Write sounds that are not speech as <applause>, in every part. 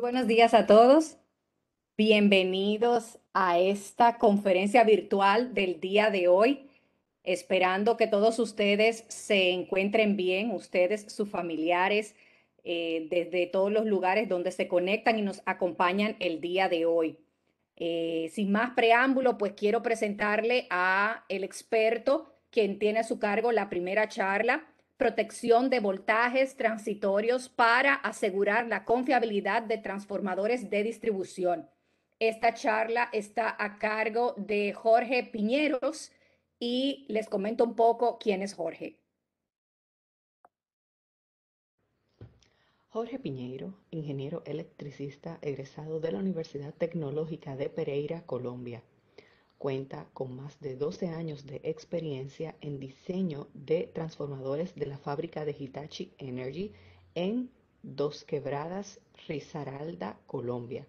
buenos días a todos. Bienvenidos a esta conferencia virtual del día de hoy, esperando que todos ustedes se encuentren bien, ustedes, sus familiares, eh, desde todos los lugares donde se conectan y nos acompañan el día de hoy. Eh, sin más preámbulo, pues quiero presentarle a el experto quien tiene a su cargo la primera charla protección de voltajes transitorios para asegurar la confiabilidad de transformadores de distribución. Esta charla está a cargo de Jorge Piñeros y les comento un poco quién es Jorge. Jorge Piñeiro, ingeniero electricista egresado de la Universidad Tecnológica de Pereira, Colombia cuenta con más de 12 años de experiencia en diseño de transformadores de la fábrica de Hitachi Energy en Dos Quebradas, Risaralda, Colombia,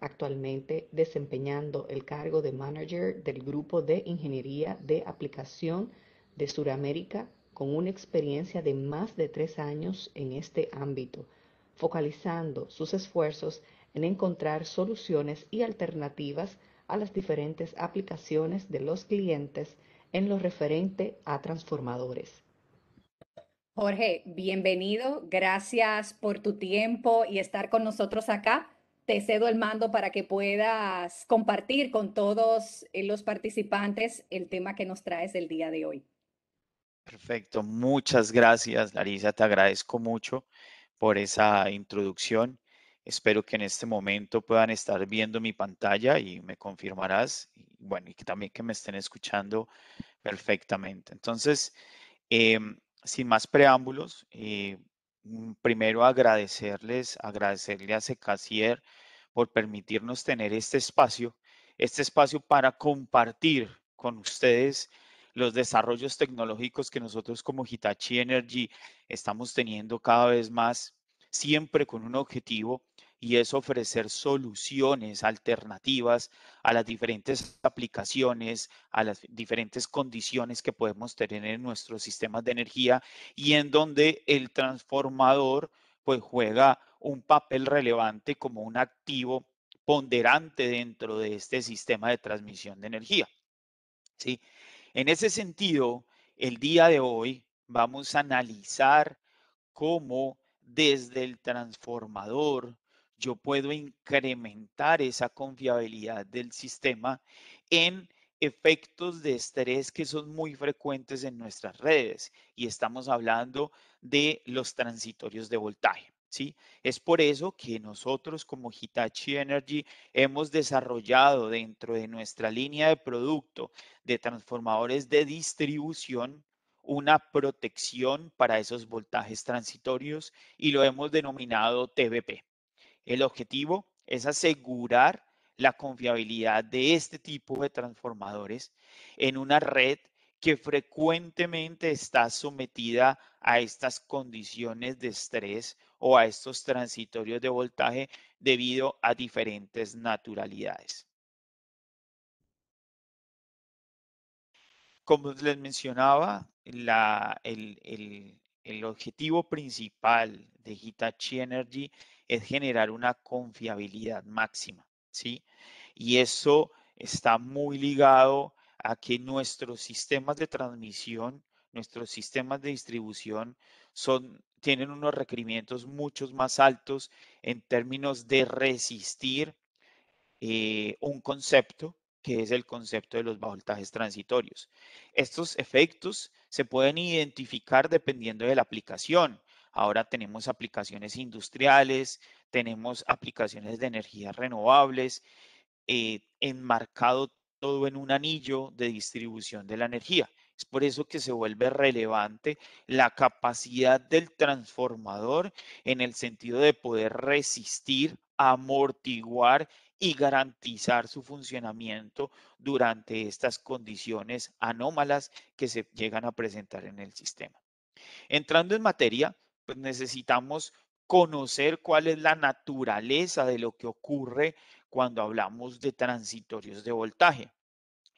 actualmente desempeñando el cargo de manager del Grupo de Ingeniería de Aplicación de Suramérica con una experiencia de más de tres años en este ámbito, focalizando sus esfuerzos en encontrar soluciones y alternativas a las diferentes aplicaciones de los clientes en lo referente a transformadores. Jorge, bienvenido. Gracias por tu tiempo y estar con nosotros acá. Te cedo el mando para que puedas compartir con todos eh, los participantes el tema que nos traes el día de hoy. Perfecto, muchas gracias Larissa. te agradezco mucho por esa introducción. Espero que en este momento puedan estar viendo mi pantalla y me confirmarás, bueno, y también que me estén escuchando perfectamente. Entonces, em, sin más preámbulos, eh, mm, primero agradecerles, agradecerle a Secasier por permitirnos tener este espacio, este espacio para compartir con ustedes los desarrollos tecnológicos que nosotros como Hitachi Energy estamos teniendo cada vez más siempre con un objetivo y es ofrecer soluciones alternativas a las diferentes aplicaciones, a las diferentes condiciones que podemos tener en nuestros sistemas de energía y en donde el transformador pues juega un papel relevante como un activo ponderante dentro de este sistema de transmisión de energía. ¿Sí? En ese sentido, el día de hoy vamos a analizar cómo desde el transformador, yo puedo incrementar esa confiabilidad del sistema en efectos de estrés que son muy frecuentes en nuestras redes y estamos hablando de los transitorios de voltaje. ¿sí? Es por eso que nosotros como Hitachi Energy hemos desarrollado dentro de nuestra línea de producto de transformadores de distribución una protección para esos voltajes transitorios y lo hemos denominado TBP. El objetivo es asegurar la confiabilidad de este tipo de transformadores en una red que frecuentemente está sometida a estas condiciones de estrés o a estos transitorios de voltaje debido a diferentes naturalidades. Como les mencionaba, el, objetivo principal de Hitachi Energy es generar una confiabilidad máxima, ¿sí? Y eso está muy ligado a que nuestros sistemas de transmisión, nuestros sistemas de distribución son, tienen unos requerimientos muchos más altos en términos de resistir eh, un concepto, que es el concepto de los voltajes transitorios. Estos efectos se pueden identificar dependiendo de la aplicación. Ahora tenemos aplicaciones industriales, tenemos aplicaciones de energías renovables, eh, enmarcado todo en un anillo de distribución de la energía. Es por eso que se vuelve relevante la capacidad del transformador en el sentido de poder resistir, amortiguar y garantizar su funcionamiento durante estas condiciones anómalas que se llegan a presentar en el sistema. Entrando en materia, pues necesitamos conocer cuál es la naturaleza de lo que ocurre cuando hablamos de transitorios de voltaje.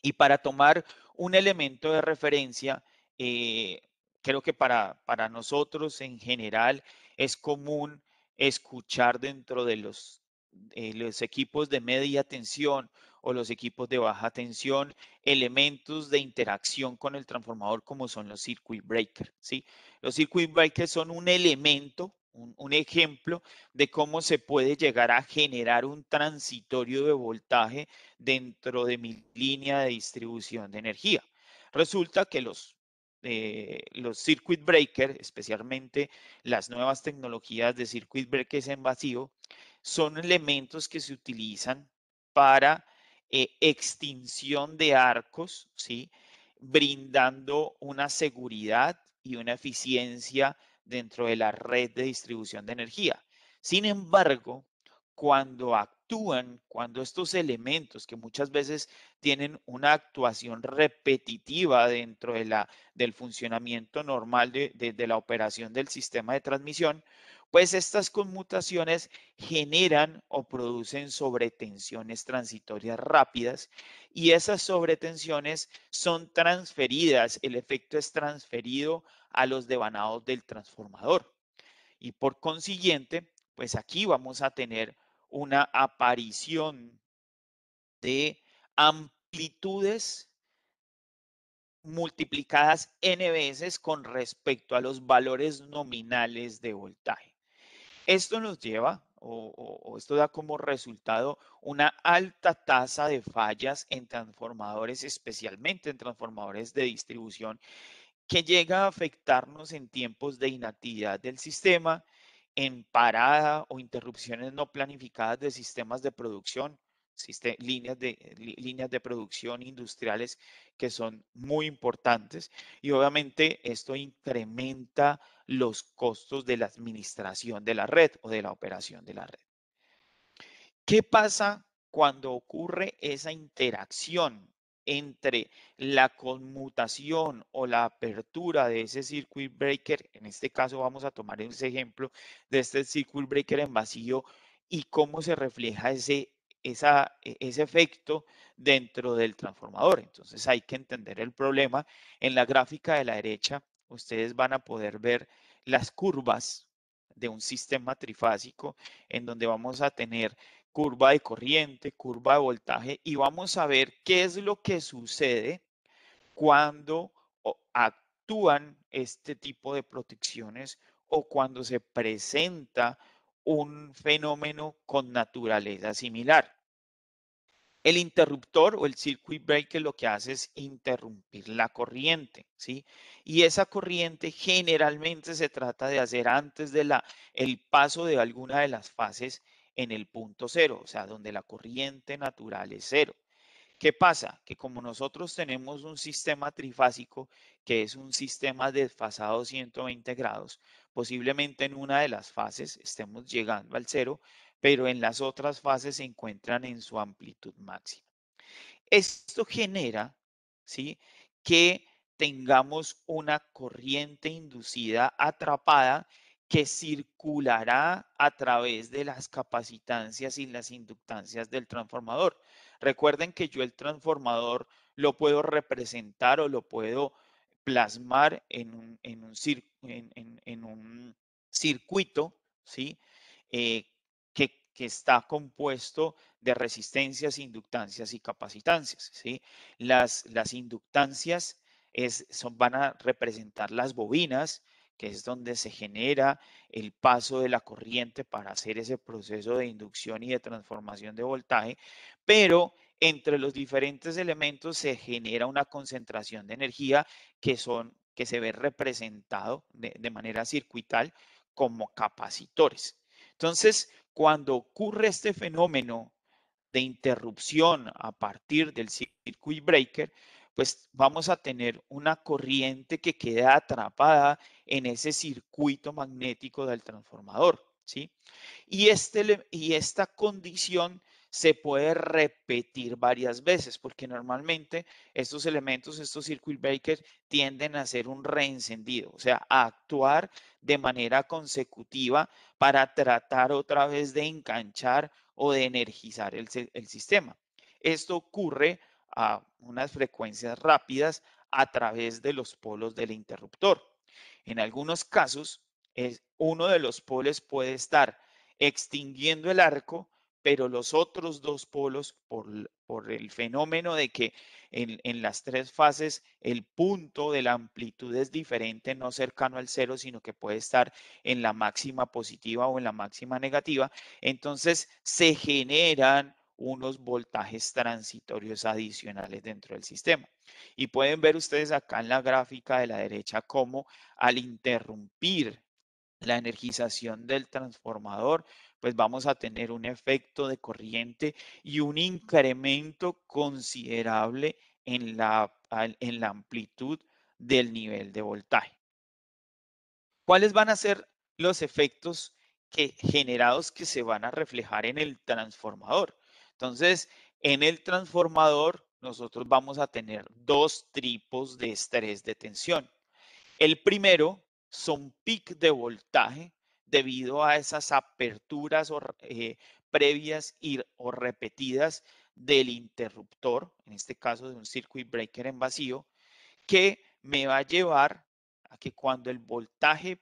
Y para tomar un elemento de referencia, eh, creo que para, para nosotros en general es común escuchar dentro de los eh, los equipos de media tensión o los equipos de baja tensión, elementos de interacción con el transformador como son los circuit breakers. ¿sí? Los circuit breakers son un elemento, un, ejemplo de cómo se puede llegar a generar un transitorio de voltaje dentro de mi línea de distribución de energía. Resulta que los eh, los circuit breakers, especialmente las nuevas tecnologías de circuit breakers en vacío, son elementos que se utilizan para eh, extinción de arcos, ¿sí? brindando una seguridad y una eficiencia dentro de la red de distribución de energía. Sin embargo, cuando actúan, cuando estos elementos que muchas veces tienen una actuación repetitiva dentro del funcionamiento normal de la operación del sistema de transmisión, pues estas conmutaciones generan o producen sobretensiones transitorias rápidas y esas sobretensiones son transferidas, el efecto es transferido a los devanados del transformador. Y por consiguiente, pues aquí vamos a tener una aparición de amplitudes multiplicadas n veces con respecto a los valores nominales de voltaje. Esto nos lleva o, esto da como resultado una alta tasa de fallas en transformadores, especialmente en transformadores de distribución, que llega a afectarnos en tiempos de inactividad del sistema, en parada o interrupciones no planificadas de sistemas de producción, Existen líneas de, eh, líneas de producción industriales que son muy importantes y obviamente esto incrementa los costos de la administración de la red o de la operación de la red. ¿Qué pasa cuando ocurre esa interacción entre la conmutación o la apertura de ese circuit breaker, en este caso vamos a tomar ese ejemplo de este circuit breaker en vacío y cómo se refleja ese e, ese efecto dentro del transformador. Entonces hay que entender el problema. En la gráfica de la derecha, ustedes van a poder ver las curvas de un sistema trifásico en donde vamos a tener curva de corriente, curva de voltaje y vamos a ver qué es lo que sucede cuando actúan este tipo de protecciones o cuando se presenta un fenómeno con naturaleza similar. El interruptor o el circuit breaker lo que hace es interrumpir la corriente, ¿sí? Y esa corriente generalmente se trata de hacer antes de paso de alguna de las fases en el punto cero, o sea, donde la corriente natural es cero. ¿Qué pasa? Que como nosotros tenemos un sistema trifásico, que es un sistema desfasado 120 grados, posiblemente en una de las fases estemos llegando al cero, pero en las otras fases se encuentran en su amplitud máxima. Esto genera ¿sí? que tengamos una corriente inducida atrapada que circulará a través de las capacitancias y las inductancias del transformador. Recuerden que yo el transformador lo puedo representar o lo puedo plasmar en un, circuito, ¿sí? Eh, que está compuesto de resistencias, inductancias y capacitancias. ¿sí? Las, las inductancias son, van a representar las bobinas, que es donde se genera el paso de la corriente para hacer ese proceso de inducción y de transformación de voltaje, pero entre los diferentes elementos se genera una concentración de energía que son que se ve representado de, de manera circuital como capacitores. Entonces, cuando ocurre este fenómeno de interrupción a partir del circuit breaker, pues vamos a tener una corriente que queda atrapada en ese circuito magnético del transformador, ¿sí? Y, este, y esta condición se puede repetir varias veces, porque normalmente estos elementos, estos circuit breakers, tienden a ser un reencendido, o sea, a actuar de manera consecutiva para tratar otra vez de enganchar o de energizar el, sistema. Esto ocurre a unas frecuencias rápidas a través de los polos del interruptor. En algunos casos, uno de los polos puede estar extinguiendo el arco, pero los otros dos polos, por, el fenómeno de que en, en, las tres fases el punto de la amplitud es diferente, no cercano al cero, sino que puede estar en la máxima positiva o en la máxima negativa, entonces se generan unos voltajes transitorios adicionales dentro del sistema. Y pueden ver ustedes acá en la gráfica de la derecha cómo al interrumpir la energización del transformador, pues vamos a tener un efecto de corriente y un incremento considerable en la, en la amplitud del nivel de voltaje. ¿Cuáles van a ser los efectos que, generados que se van a reflejar en el transformador? Entonces, en el transformador nosotros vamos a tener dos tipos de estrés de tensión. El primero son pic de voltaje debido a esas aperturas eh, previas o repetidas del interruptor, en este caso de un circuit breaker en vacío, que me va a llevar a que cuando el voltaje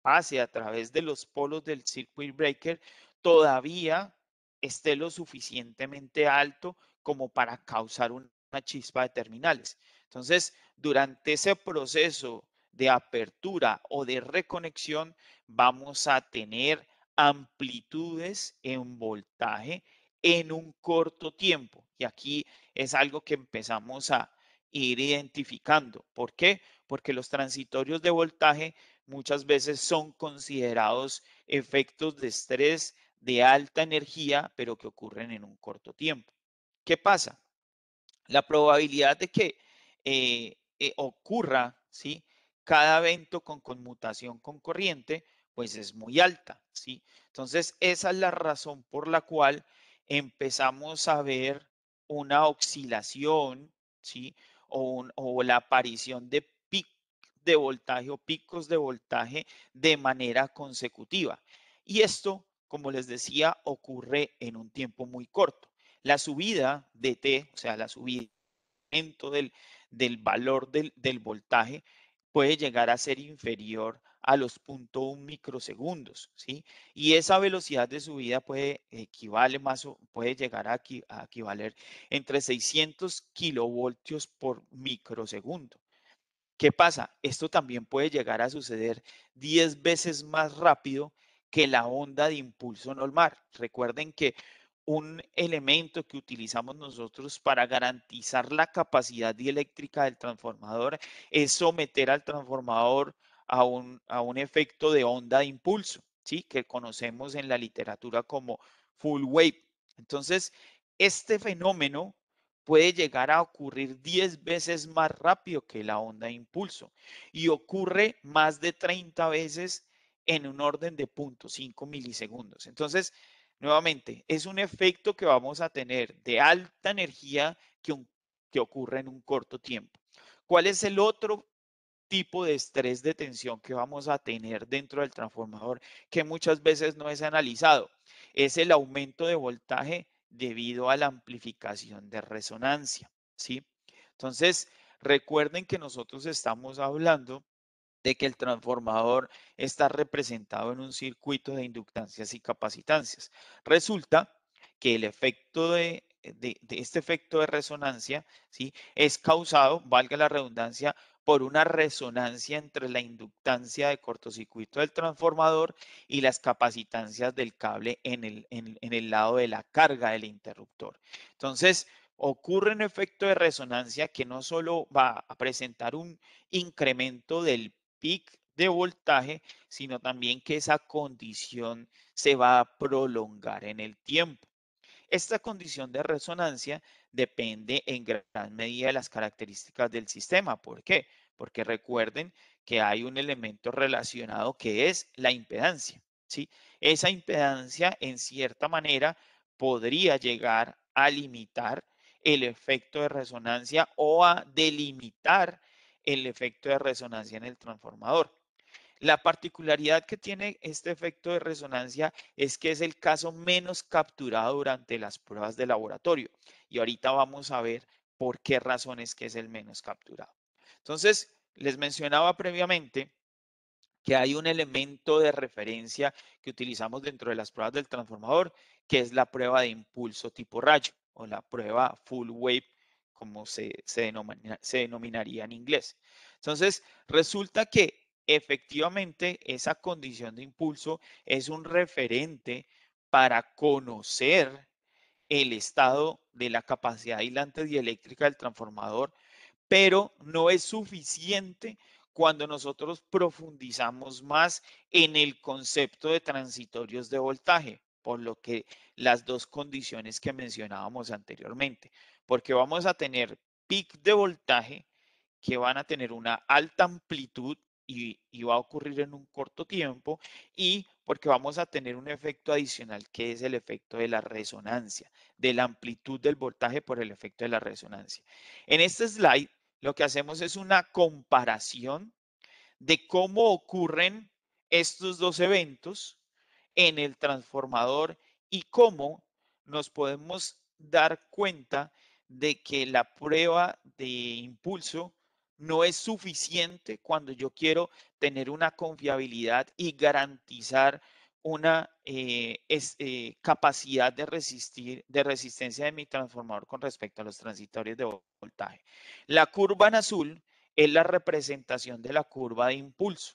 pase a través de los polos del circuit breaker, todavía esté lo suficientemente alto como para causar una chispa de terminales. Entonces, durante ese proceso de apertura o de reconexión, vamos a tener amplitudes en voltaje en un corto tiempo. Y aquí es algo que empezamos a ir identificando. ¿Por qué? Porque los transitorios de voltaje muchas veces son considerados efectos de estrés de alta energía, pero que ocurren en un corto tiempo. ¿Qué pasa? La probabilidad de que eh, eh, ocurra, ¿sí? cada evento con conmutación con corriente, pues es muy alta, ¿sí? Entonces, esa es la razón por la cual empezamos a ver una oscilación, ¿sí? O, la aparición de pic de voltaje o picos de voltaje de manera consecutiva. Y esto, como les decía, ocurre en un tiempo muy corto. La subida de T, o sea, la subida del, valor del voltaje, puede llegar a ser inferior a los 0.1 microsegundos, ¿sí? Y esa velocidad de subida puede, equivale más, puede llegar a, a equivaler entre 600 kilovoltios por microsegundo. ¿Qué pasa? Esto también puede llegar a suceder 10 veces más rápido que la onda de impulso normal. Recuerden que un elemento que utilizamos nosotros para garantizar la capacidad dieléctrica del transformador es someter al transformador a un, a un efecto de onda de impulso, ¿sí? que conocemos en la literatura como full wave. Entonces, este fenómeno puede llegar a ocurrir 10 veces más rápido que la onda de impulso y ocurre más de 30 veces en un orden de 0.5 milisegundos. Entonces, Nuevamente, es un efecto que vamos a tener de alta energía que, que ocurre en un corto tiempo. ¿Cuál es el otro tipo de estrés de tensión que vamos a tener dentro del transformador que muchas veces no es analizado. Es el aumento de voltaje debido a la amplificación de resonancia, ¿sí? Entonces, recuerden que nosotros estamos hablando de que el transformador está representado en un circuito de inductancias y capacitancias. Resulta que el efecto de, este efecto de resonancia ¿sí? es causado, valga la redundancia, por una resonancia entre la inductancia de cortocircuito del transformador y las capacitancias del cable en el, en el lado de la carga del interruptor. Entonces, ocurre un efecto de resonancia que no solo va a presentar un incremento del pic de voltaje, sino también que esa condición se va a prolongar en el tiempo. Esta condición de resonancia depende en gran medida de las características del sistema. ¿Por qué? Porque recuerden que hay un elemento relacionado que es la impedancia. ¿sí? Esa impedancia, en cierta manera, podría llegar a limitar el efecto de resonancia o a delimitar el efecto de resonancia en el transformador. La particularidad que tiene este efecto de resonancia es que es el caso menos capturado durante las pruebas de laboratorio. Y ahorita vamos a ver por qué razones que es el menos capturado. Entonces, les mencionaba previamente que hay un elemento de referencia que utilizamos dentro de las pruebas del transformador, que es la prueba de impulso tipo rayo o la prueba full wave como se, se, denominaría en inglés. Entonces, resulta que efectivamente esa condición de impulso es un referente para conocer el estado de la capacidad aislante dieléctrica del transformador, pero no es suficiente cuando nosotros profundizamos más en el concepto de transitorios de voltaje, por lo que las dos condiciones que mencionábamos anteriormente porque vamos a tener pic de voltaje que van a tener una alta amplitud y, y, va a ocurrir en un corto tiempo y porque vamos a tener un efecto adicional que es el efecto de la resonancia, de la amplitud del voltaje por el efecto de la resonancia. En este slide lo que hacemos es una comparación de cómo ocurren estos dos eventos en el transformador y cómo nos podemos dar cuenta de que la prueba de impulso no es suficiente cuando yo quiero tener una confiabilidad y garantizar una eh, eh, capacidad de resistir, de resistencia de mi transformador con respecto a los transitorios de voltaje. La curva en azul es la representación de la curva de impulso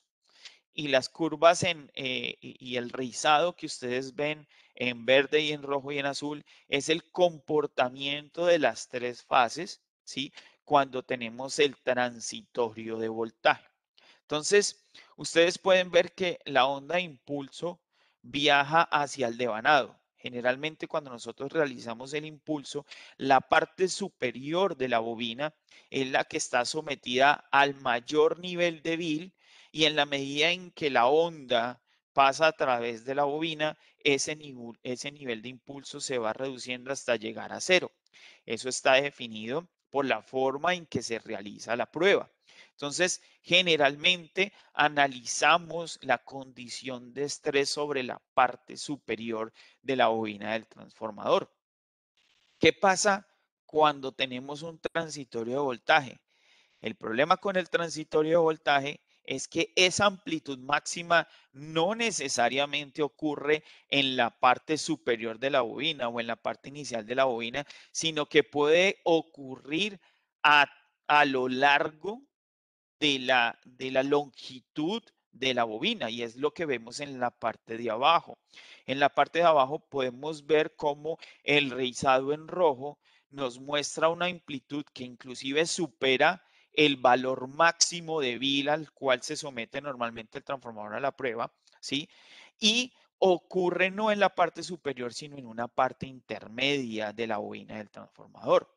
y las curvas en, eh, y el rizado que ustedes ven en verde y en rojo y en azul es el comportamiento de las tres fases, ¿sí? Cuando tenemos el transitorio de voltaje. Entonces, ustedes pueden ver que la onda de impulso viaja hacia el devanado. Generalmente cuando nosotros realizamos el impulso, la parte superior de la bobina es la que está sometida al mayor nivel de Bill y en la medida en que la onda pasa a través de la bobina, ese nivel, ese nivel de impulso se va reduciendo hasta llegar a cero. Eso está definido por la forma en que se realiza la prueba. Entonces, generalmente analizamos la condición de estrés sobre la parte superior de la bobina del transformador. ¿Qué pasa cuando tenemos un transitorio de voltaje? El problema con el transitorio de voltaje es que esa amplitud máxima no necesariamente ocurre en la parte superior de la bobina o en la parte inicial de la bobina, sino que puede ocurrir a, lo largo de la, de la longitud de la bobina y es lo que vemos en la parte de abajo. En la parte de abajo podemos ver cómo el rizado en rojo nos muestra una amplitud que inclusive supera el valor máximo de bil al cual se somete normalmente el transformador a la prueba, ¿sí? Y ocurre no en la parte superior, sino en una parte intermedia de la bobina del transformador.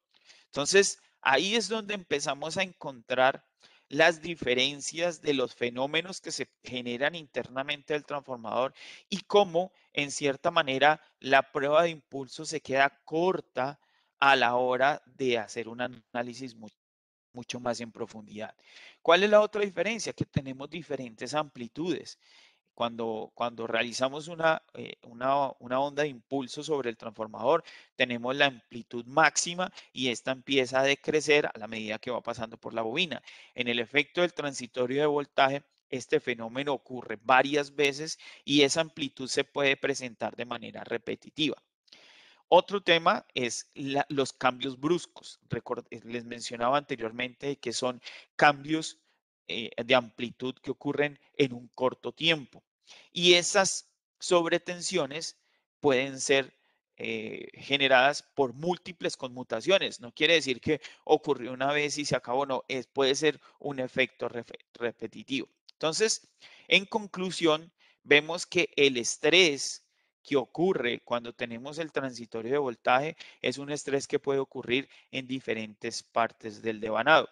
Entonces, ahí es donde empezamos a encontrar las diferencias de los fenómenos que se generan internamente del transformador y cómo, en cierta manera, la prueba de impulso se queda corta a la hora de hacer un análisis muy mucho más en profundidad. ¿Cuál es la otra diferencia? Que tenemos diferentes amplitudes. Cuando, cuando realizamos una, eh, una, una, onda de impulso sobre el transformador, tenemos la amplitud máxima y esta empieza a decrecer a la medida que va pasando por la bobina. En el efecto del transitorio de voltaje, este fenómeno ocurre varias veces y esa amplitud se puede presentar de manera repetitiva. Otro tema es los cambios bruscos. Eh, les mencionaba anteriormente que son cambios eh, de amplitud que ocurren en un corto tiempo. Y esas sobretensiones pueden ser eh, generadas por múltiples conmutaciones. No quiere decir que ocurrió una vez y se acabó, no, puede ser un efecto repetitivo. Entonces, en conclusión, vemos que el estrés que ocurre cuando tenemos el transitorio de voltaje es un estrés que puede ocurrir en diferentes partes del devanado.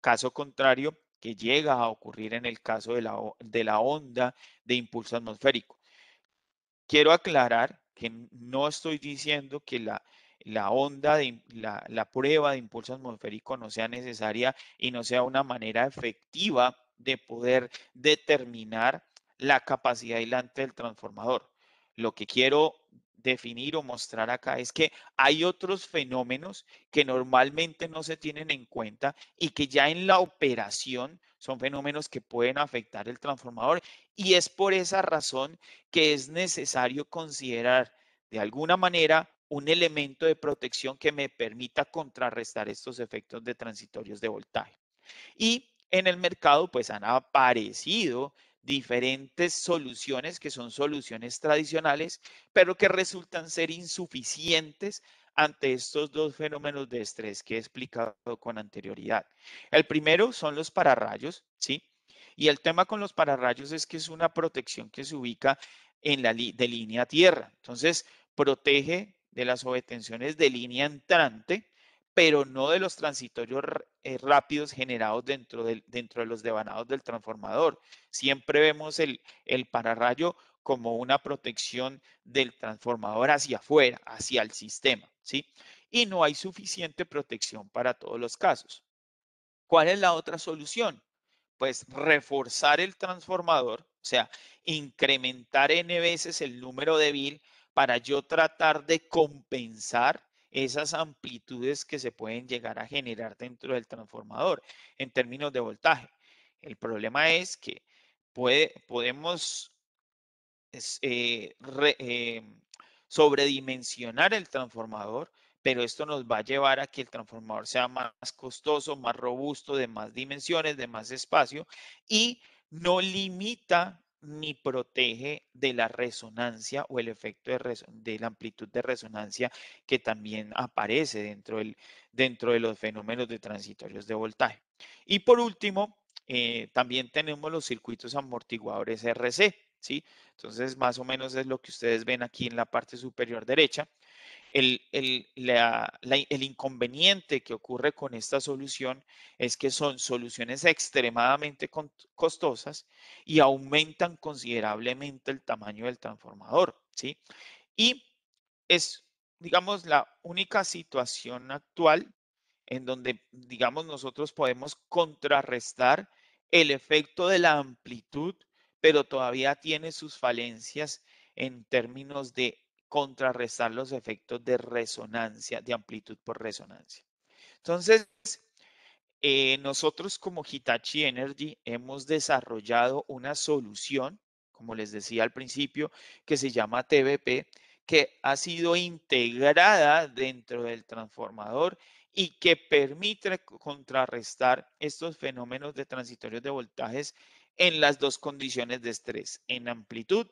Caso contrario, que llega a ocurrir en el caso de la, de la onda de impulso atmosférico. Quiero aclarar que no estoy diciendo que la, onda, de, la, la prueba de impulso atmosférico no sea necesaria y no sea una manera efectiva de poder determinar la capacidad aislante del transformador lo que quiero definir o mostrar acá es que hay otros fenómenos que normalmente no se tienen en cuenta y que ya en la operación son fenómenos que pueden afectar el transformador y es por esa razón que es necesario considerar de alguna manera un elemento de protección que me permita contrarrestar estos efectos de transitorios de voltaje. Y en el mercado pues han aparecido diferentes soluciones que son soluciones tradicionales, pero que resultan ser insuficientes ante estos dos fenómenos de estrés que he explicado con anterioridad. El primero son los pararrayos, ¿sí? Y el tema con los pararrayos es que es una protección que se ubica en la de línea tierra. Entonces, protege de las sobretensiones de línea entrante pero no de los transitorios eh, rápidos generados dentro, dentro de los devanados del transformador. Siempre vemos el, pararrayo como una protección del transformador hacia afuera, hacia el sistema, ¿sí? Y no hay suficiente protección para todos los casos. ¿Cuál es la otra solución? Pues reforzar el transformador, o sea, incrementar n veces el número de bill para yo tratar de compensar esas amplitudes que se pueden llegar a generar dentro del transformador en términos de voltaje. El problema es que puede, podemos eh, eh, sobredimensionar el transformador, pero esto nos va a llevar a que el transformador sea más costoso, más robusto, de más dimensiones, de más espacio y no limita ni protege de la resonancia o el efecto de, la amplitud de resonancia que también aparece dentro, dentro de los fenómenos de transitorios de voltaje. Y por último, eh, también tenemos los circuitos amortiguadores RC, ¿sí? Entonces, más o menos es lo que ustedes ven aquí en la parte superior derecha el, el, inconveniente que ocurre con esta solución es que son soluciones extremadamente costosas y aumentan considerablemente el tamaño del transformador, ¿sí? Y es, digamos, la única situación actual en donde, digamos, nosotros podemos contrarrestar el efecto de la amplitud, pero todavía tiene sus falencias en términos de contrarrestar los efectos de resonancia, de amplitud por resonancia. Entonces, eh, nosotros como Hitachi Energy hemos desarrollado una solución, como les decía al principio, que se llama TBP, que ha sido integrada dentro del transformador y que permite contrarrestar estos fenómenos de transitorios de voltajes en las dos condiciones de estrés, en amplitud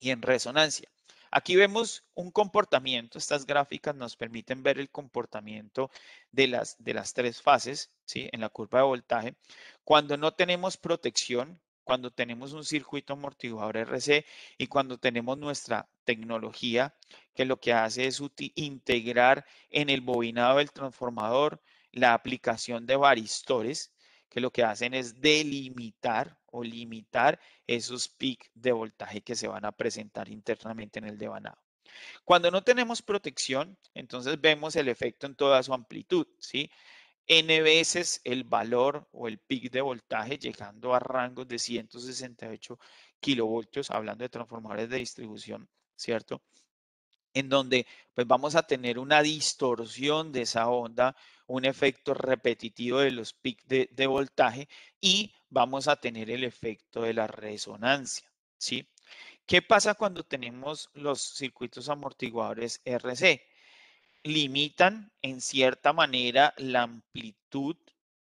y en resonancia. Aquí vemos un comportamiento, estas gráficas nos permiten ver el comportamiento de las, de las tres fases ¿sí? en la curva de voltaje. Cuando no tenemos protección, cuando tenemos un circuito amortiguador RC y cuando tenemos nuestra tecnología que lo que hace es integrar en el bobinado del transformador la aplicación de varistores que lo que hacen es delimitar o limitar esos pic de voltaje que se van a presentar internamente en el devanado. Cuando no tenemos protección, entonces vemos el efecto en toda su amplitud, ¿sí? N veces el valor o el pic de voltaje llegando a rangos de 168 kilovoltios, hablando de transformadores de distribución, ¿cierto? en donde pues vamos a tener una distorsión de esa onda, un efecto repetitivo de los pics de, voltaje y vamos a tener el efecto de la resonancia, ¿sí? ¿Qué pasa cuando tenemos los circuitos amortiguadores RC? Limitan en cierta manera la amplitud,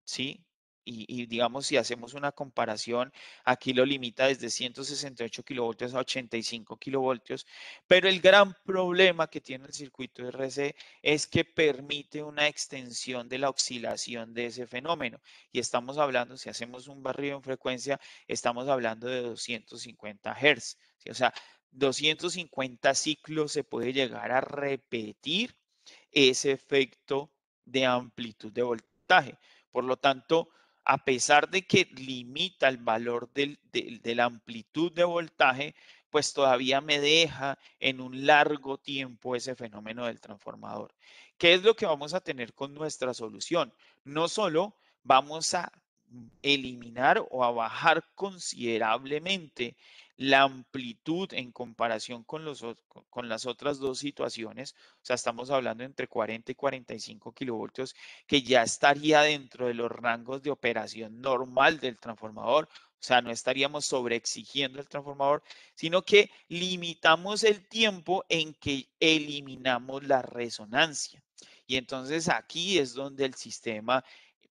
¿sí? y, digamos, si hacemos una comparación, aquí lo limita desde 168 kilovoltios a 85 kilovoltios, pero el gran problema que tiene el circuito RC es que permite una extensión de la oscilación de ese fenómeno. Y estamos hablando, si hacemos un barrido en frecuencia, estamos hablando de 250 Hz. O sea, 250 ciclos se puede llegar a repetir ese efecto de amplitud de voltaje. Por lo tanto, a pesar de que limita el valor de la amplitud de voltaje, pues todavía me deja en un largo tiempo ese fenómeno del transformador. ¿Qué es lo que vamos a tener con nuestra solución? No solo vamos a eliminar o a bajar considerablemente la amplitud en comparación con, los, con las otras dos situaciones, o sea, estamos hablando entre 40 y 45 kilovoltios, que ya estaría dentro de los rangos de operación normal del transformador, o sea, no estaríamos sobreexigiendo el transformador, sino que limitamos el tiempo en que eliminamos la resonancia. Y entonces aquí es donde el sistema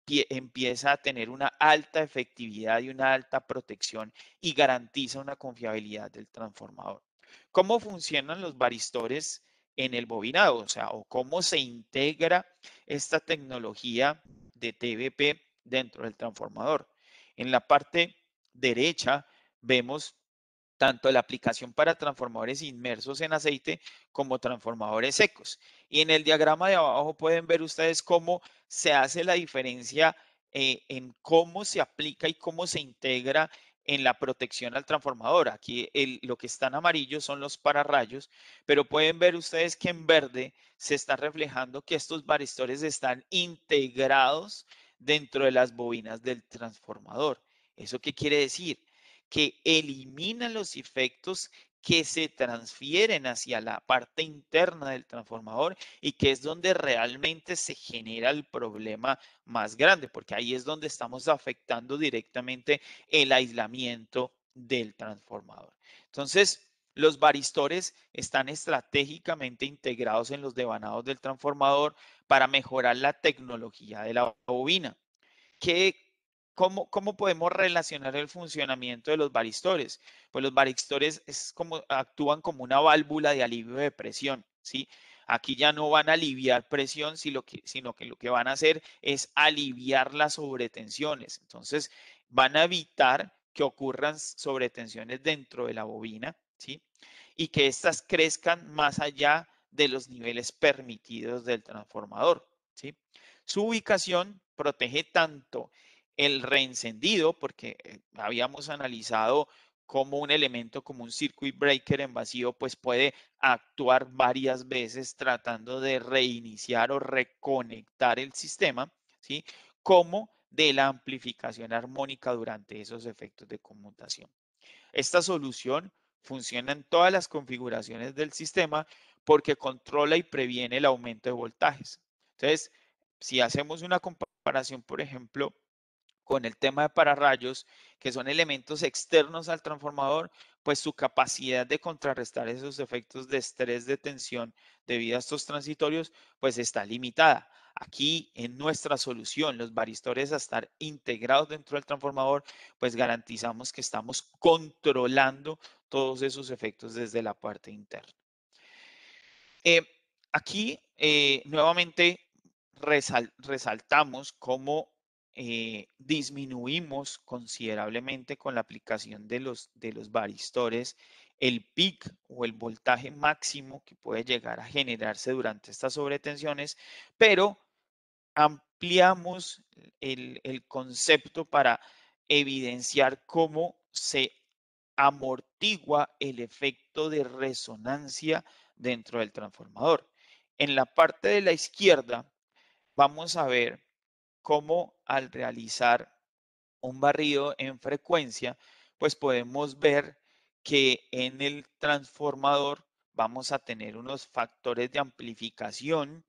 empieza a tener una alta efectividad y una alta protección y garantiza una confiabilidad del transformador. ¿Cómo funcionan los varistores en el bobinado? O sea, o cómo se integra esta tecnología de TBP dentro del transformador. En la parte derecha vemos tanto la aplicación para transformadores inmersos en aceite como transformadores secos. Y en el diagrama de abajo pueden ver ustedes cómo se hace la diferencia eh, en cómo se aplica y cómo se integra en la protección al transformador. Aquí lo que están amarillos son los pararrayos, pero pueden ver ustedes que en verde se está reflejando que estos varistores están integrados dentro de las bobinas del transformador. ¿Eso qué quiere decir? que elimina los efectos que se transfieren hacia la parte interna del transformador y que es donde realmente se genera el problema más grande, porque ahí es donde estamos afectando directamente el aislamiento del transformador. Entonces, los varistores están estratégicamente integrados en los devanados del transformador para mejorar la tecnología de la bobina. ¿Qué ¿Cómo, podemos relacionar el funcionamiento de los varistores? Pues los varistores es como, actúan como una válvula de alivio de presión, ¿sí? Aquí ya no van a aliviar presión, sino que, sino que lo que van a hacer es aliviar las sobretensiones. Entonces, van a evitar que ocurran sobretensiones dentro de la bobina, ¿sí? Y que éstas crezcan más allá de los niveles permitidos del transformador, ¿sí? Su ubicación protege tanto el reencendido, porque eh, habíamos analizado cómo un elemento como un circuit breaker en vacío pues puede actuar varias veces tratando de reiniciar o reconectar el sistema, ¿sí? Como de la amplificación armónica durante esos efectos de conmutación. Esta solución funciona en todas las configuraciones del sistema porque controla y previene el aumento de voltajes. Entonces, si hacemos una comparación, por ejemplo, con el tema de pararrayos, que son elementos externos al transformador, pues su capacidad de contrarrestar esos efectos de estrés de tensión debido a estos transitorios, pues está limitada. Aquí en nuestra solución, los varistores a estar integrados dentro del transformador, pues garantizamos que estamos controlando todos esos efectos desde la parte interna. Eh, aquí eh, nuevamente resaltamos cómo eh, disminuimos considerablemente con la aplicación de los, de los el pic o el voltaje máximo que puede llegar a generarse durante estas sobretensiones, pero ampliamos el, el concepto para evidenciar cómo se amortigua el efecto de resonancia dentro del transformador. En la parte de la izquierda vamos a ver cómo al realizar un barrido en frecuencia, pues podemos ver que en el transformador vamos a tener unos factores de amplificación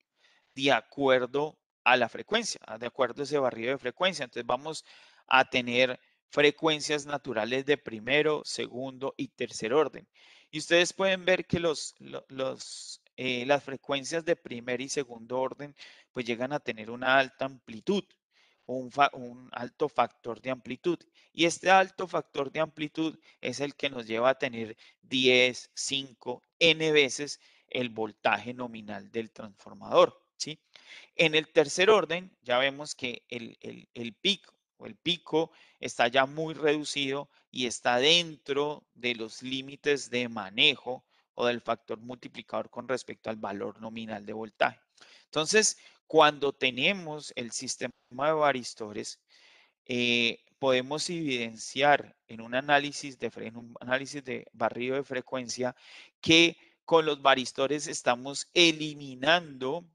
de acuerdo a la frecuencia, ah, de acuerdo a ese barrido de frecuencia. Entonces vamos a tener frecuencias naturales de primero, segundo y tercer orden. Y ustedes pueden ver que los, los, eh, las frecuencias de primer y segundo orden pues llegan a tener una alta amplitud o un, alto factor de amplitud. Y este alto factor de amplitud es el que nos lleva a tener 10, 5, n veces el voltaje nominal del transformador. ¿sí? En el tercer orden ya vemos que el, el pico o el pico está ya muy reducido y está dentro de los límites de manejo o del factor multiplicador con respecto al valor nominal de voltaje. Entonces, cuando tenemos el sistema de varistores, eh, podemos evidenciar en un análisis de, un análisis de barrido de frecuencia que con los varistores estamos eliminando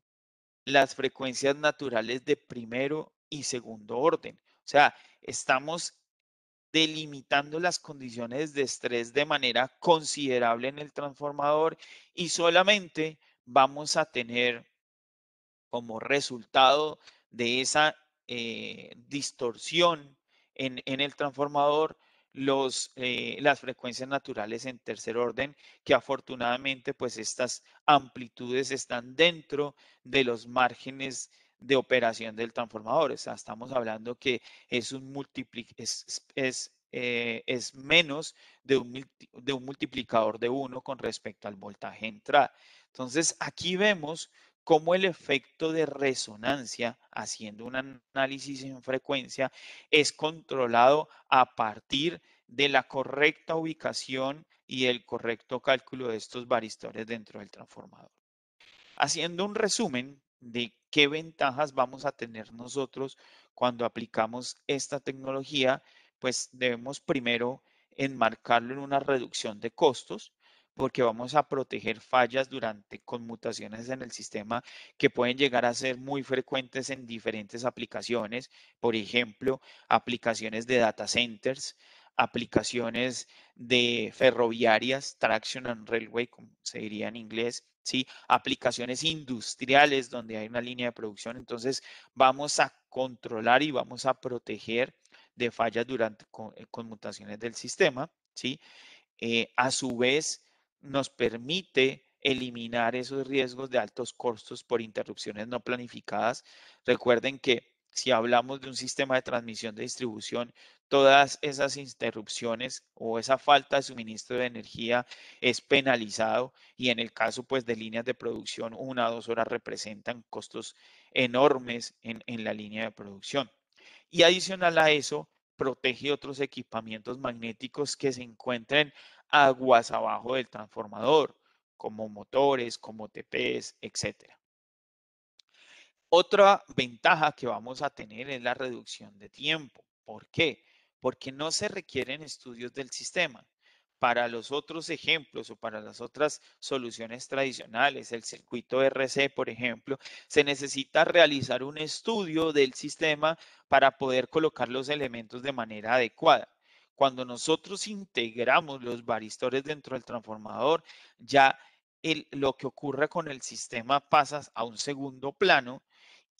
las frecuencias naturales de primero y segundo orden. O sea, estamos delimitando las condiciones de estrés de manera considerable en el transformador y solamente vamos a tener como resultado de esa eh, distorsión en, el transformador los, eh, las frecuencias naturales en tercer orden, que afortunadamente pues estas amplitudes están dentro de los márgenes de operación del transformador. O sea, estamos hablando que es un es, eh, es, menos de un, de un multiplicador de 1 con respecto al voltaje entrada. Entonces, aquí vemos cómo el efecto de resonancia, haciendo un análisis en frecuencia, es controlado a partir de la correcta ubicación y el correcto cálculo de estos varistores dentro del transformador. Haciendo un resumen de qué ventajas vamos a tener nosotros cuando aplicamos esta tecnología, pues debemos primero enmarcarlo en una reducción de costos, porque vamos a proteger fallas durante conmutaciones en el sistema que pueden llegar a ser muy frecuentes en diferentes aplicaciones, por ejemplo, aplicaciones de data centers, aplicaciones de ferroviarias, traction and railway, como se diría en inglés, aplicaciones industriales donde hay una línea de producción. Entonces vamos a controlar y vamos a proteger de fallas durante eh, conmutaciones del sistema. ¿sí? Eh, a su vez, nos permite eliminar esos riesgos de altos costos por interrupciones no planificadas. Recuerden que si hablamos de un sistema de transmisión de distribución, todas esas interrupciones o esa falta de suministro de energía es penalizado y en el caso pues de líneas de producción, una o dos horas representan costos enormes en, en la línea de producción. Y adicional a eso, protege otros equipamientos magnéticos que se encuentren aguas abajo del transformador, como motores, como TPs, etcétera. Otra ventaja que vamos a tener es la reducción de tiempo. ¿Por qué? Porque no se requieren estudios del sistema. Para los otros ejemplos o para las otras soluciones tradicionales, el circuito RC, por ejemplo, se necesita realizar un estudio del sistema para poder colocar los elementos de manera adecuada. Cuando nosotros integramos los varistores dentro del transformador, ya lo que ocurre con el sistema pasa a un segundo plano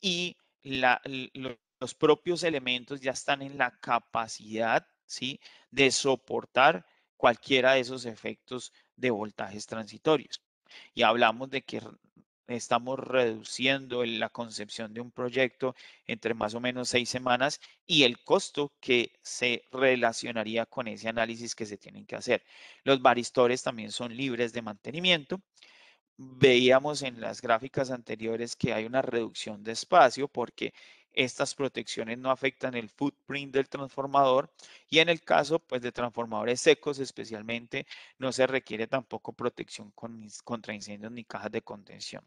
y los propios elementos ya están en la capacidad ¿sí? de soportar cualquiera de esos efectos de voltajes transitorios. Y hablamos de que estamos reduciendo la concepción de un proyecto entre más o menos seis semanas y el costo que se relacionaría con ese análisis que se tienen que hacer. Los baristores también son libres de mantenimiento veíamos en las gráficas anteriores que hay una reducción de espacio porque estas protecciones no afectan el footprint del transformador y en el caso pues, de transformadores secos especialmente no se requiere tampoco protección contra incendios ni cajas de contención.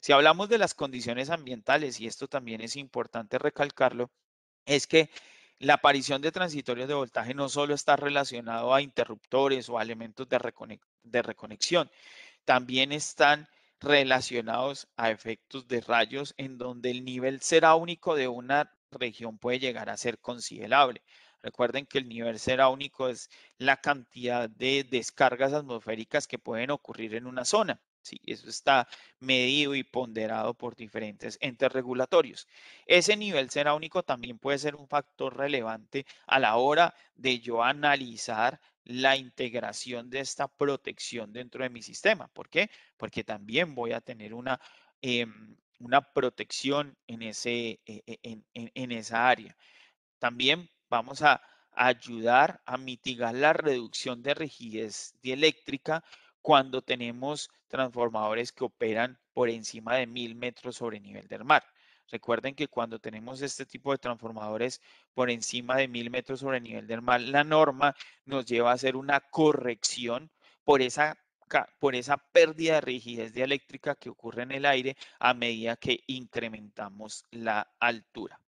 Si hablamos de las condiciones ambientales, y esto también es importante recalcarlo, es que la aparición de transitorios de voltaje no solo está relacionado a interruptores o a elementos de reconexión, también están relacionados a efectos de rayos en donde el nivel será único de una región puede llegar a ser considerable. Recuerden que el nivel será único es la cantidad de descargas atmosféricas que pueden ocurrir en una zona. Sí, eso está medido y ponderado por diferentes entes regulatorios. Ese nivel será único también puede ser un factor relevante a la hora de yo analizar la integración de esta protección dentro de mi sistema. ¿Por qué? Porque también voy a tener una, em, una protección en, ese, e, e, en, esa área. También vamos a ayudar a mitigar la reducción de rigidez dieléctrica cuando tenemos transformadores que operan por encima de mil metros sobre nivel del mar. Recuerden que cuando tenemos este tipo de transformadores por encima de mil metros sobre el nivel del mar, la norma nos lleva a hacer una corrección por esa por esa pérdida de rigidez dieléctrica que ocurre en el aire a medida que incrementamos la altura.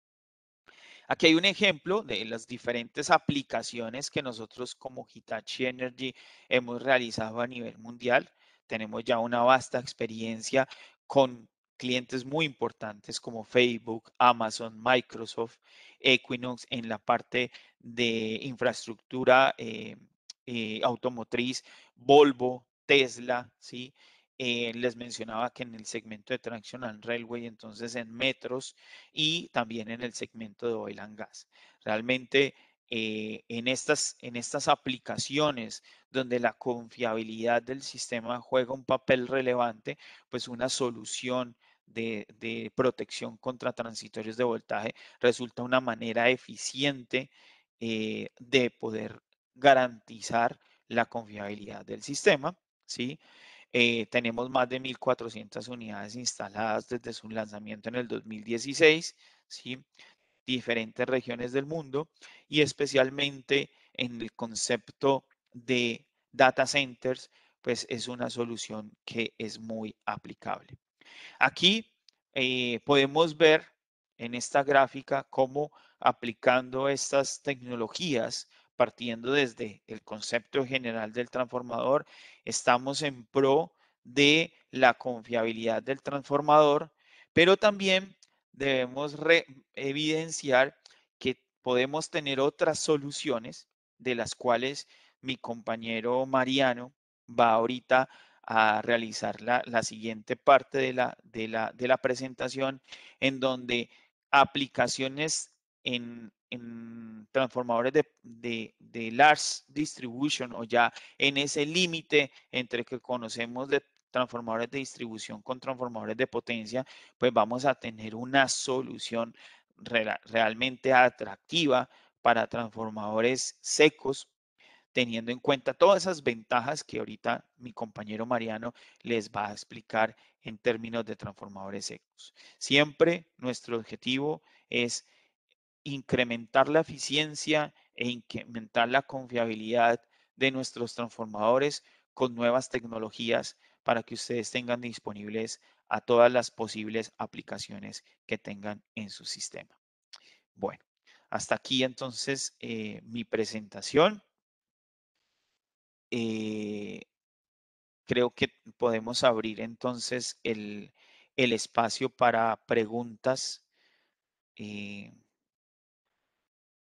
Aquí hay un ejemplo de las diferentes aplicaciones que nosotros como Hitachi Energy hemos realizado a nivel mundial. Tenemos ya una vasta experiencia con clientes muy importantes como Facebook, Amazon, Microsoft, Equinox en la parte de infraestructura eh, eh, automotriz, Volvo, Tesla, ¿sí? Eh, les mencionaba que en el segmento de tracción and Railway, entonces en metros y también en el segmento de oil and gas. Realmente en, estas, en estas aplicaciones donde la confiabilidad del sistema juega un papel relevante, pues una solución de, protección contra transitorios de voltaje resulta una manera eficiente eh, de poder garantizar la confiabilidad del sistema. ¿sí? Eh, tenemos más de 1.400 unidades instaladas desde su lanzamiento en el 2016, ¿sí? diferentes regiones del mundo y especialmente en el concepto de data centers, pues es una solución que es muy aplicable. Aquí eh, podemos ver en esta gráfica cómo aplicando estas tecnologías, partiendo desde el concepto general del transformador, estamos en pro de la confiabilidad del transformador, pero también debemos evidenciar que podemos tener otras soluciones de las cuales mi compañero Mariano va ahorita a realizar la, siguiente parte de la, de, la, presentación, en donde aplicaciones en, transformadores de, de, de, large distribution o ya en ese límite entre que conocemos de transformadores de distribución con transformadores de potencia, pues vamos a tener una solución realmente atractiva para transformadores secos teniendo en cuenta todas esas ventajas que ahorita mi compañero Mariano les va a explicar en términos de transformadores secos. Siempre nuestro objetivo es incrementar la eficiencia e incrementar la confiabilidad de nuestros transformadores con nuevas tecnologías para que ustedes tengan disponibles a todas las posibles aplicaciones que tengan en su sistema. Bueno, hasta aquí entonces eh, mi presentación. Eh, creo que podemos abrir entonces el, espacio para preguntas. Eh,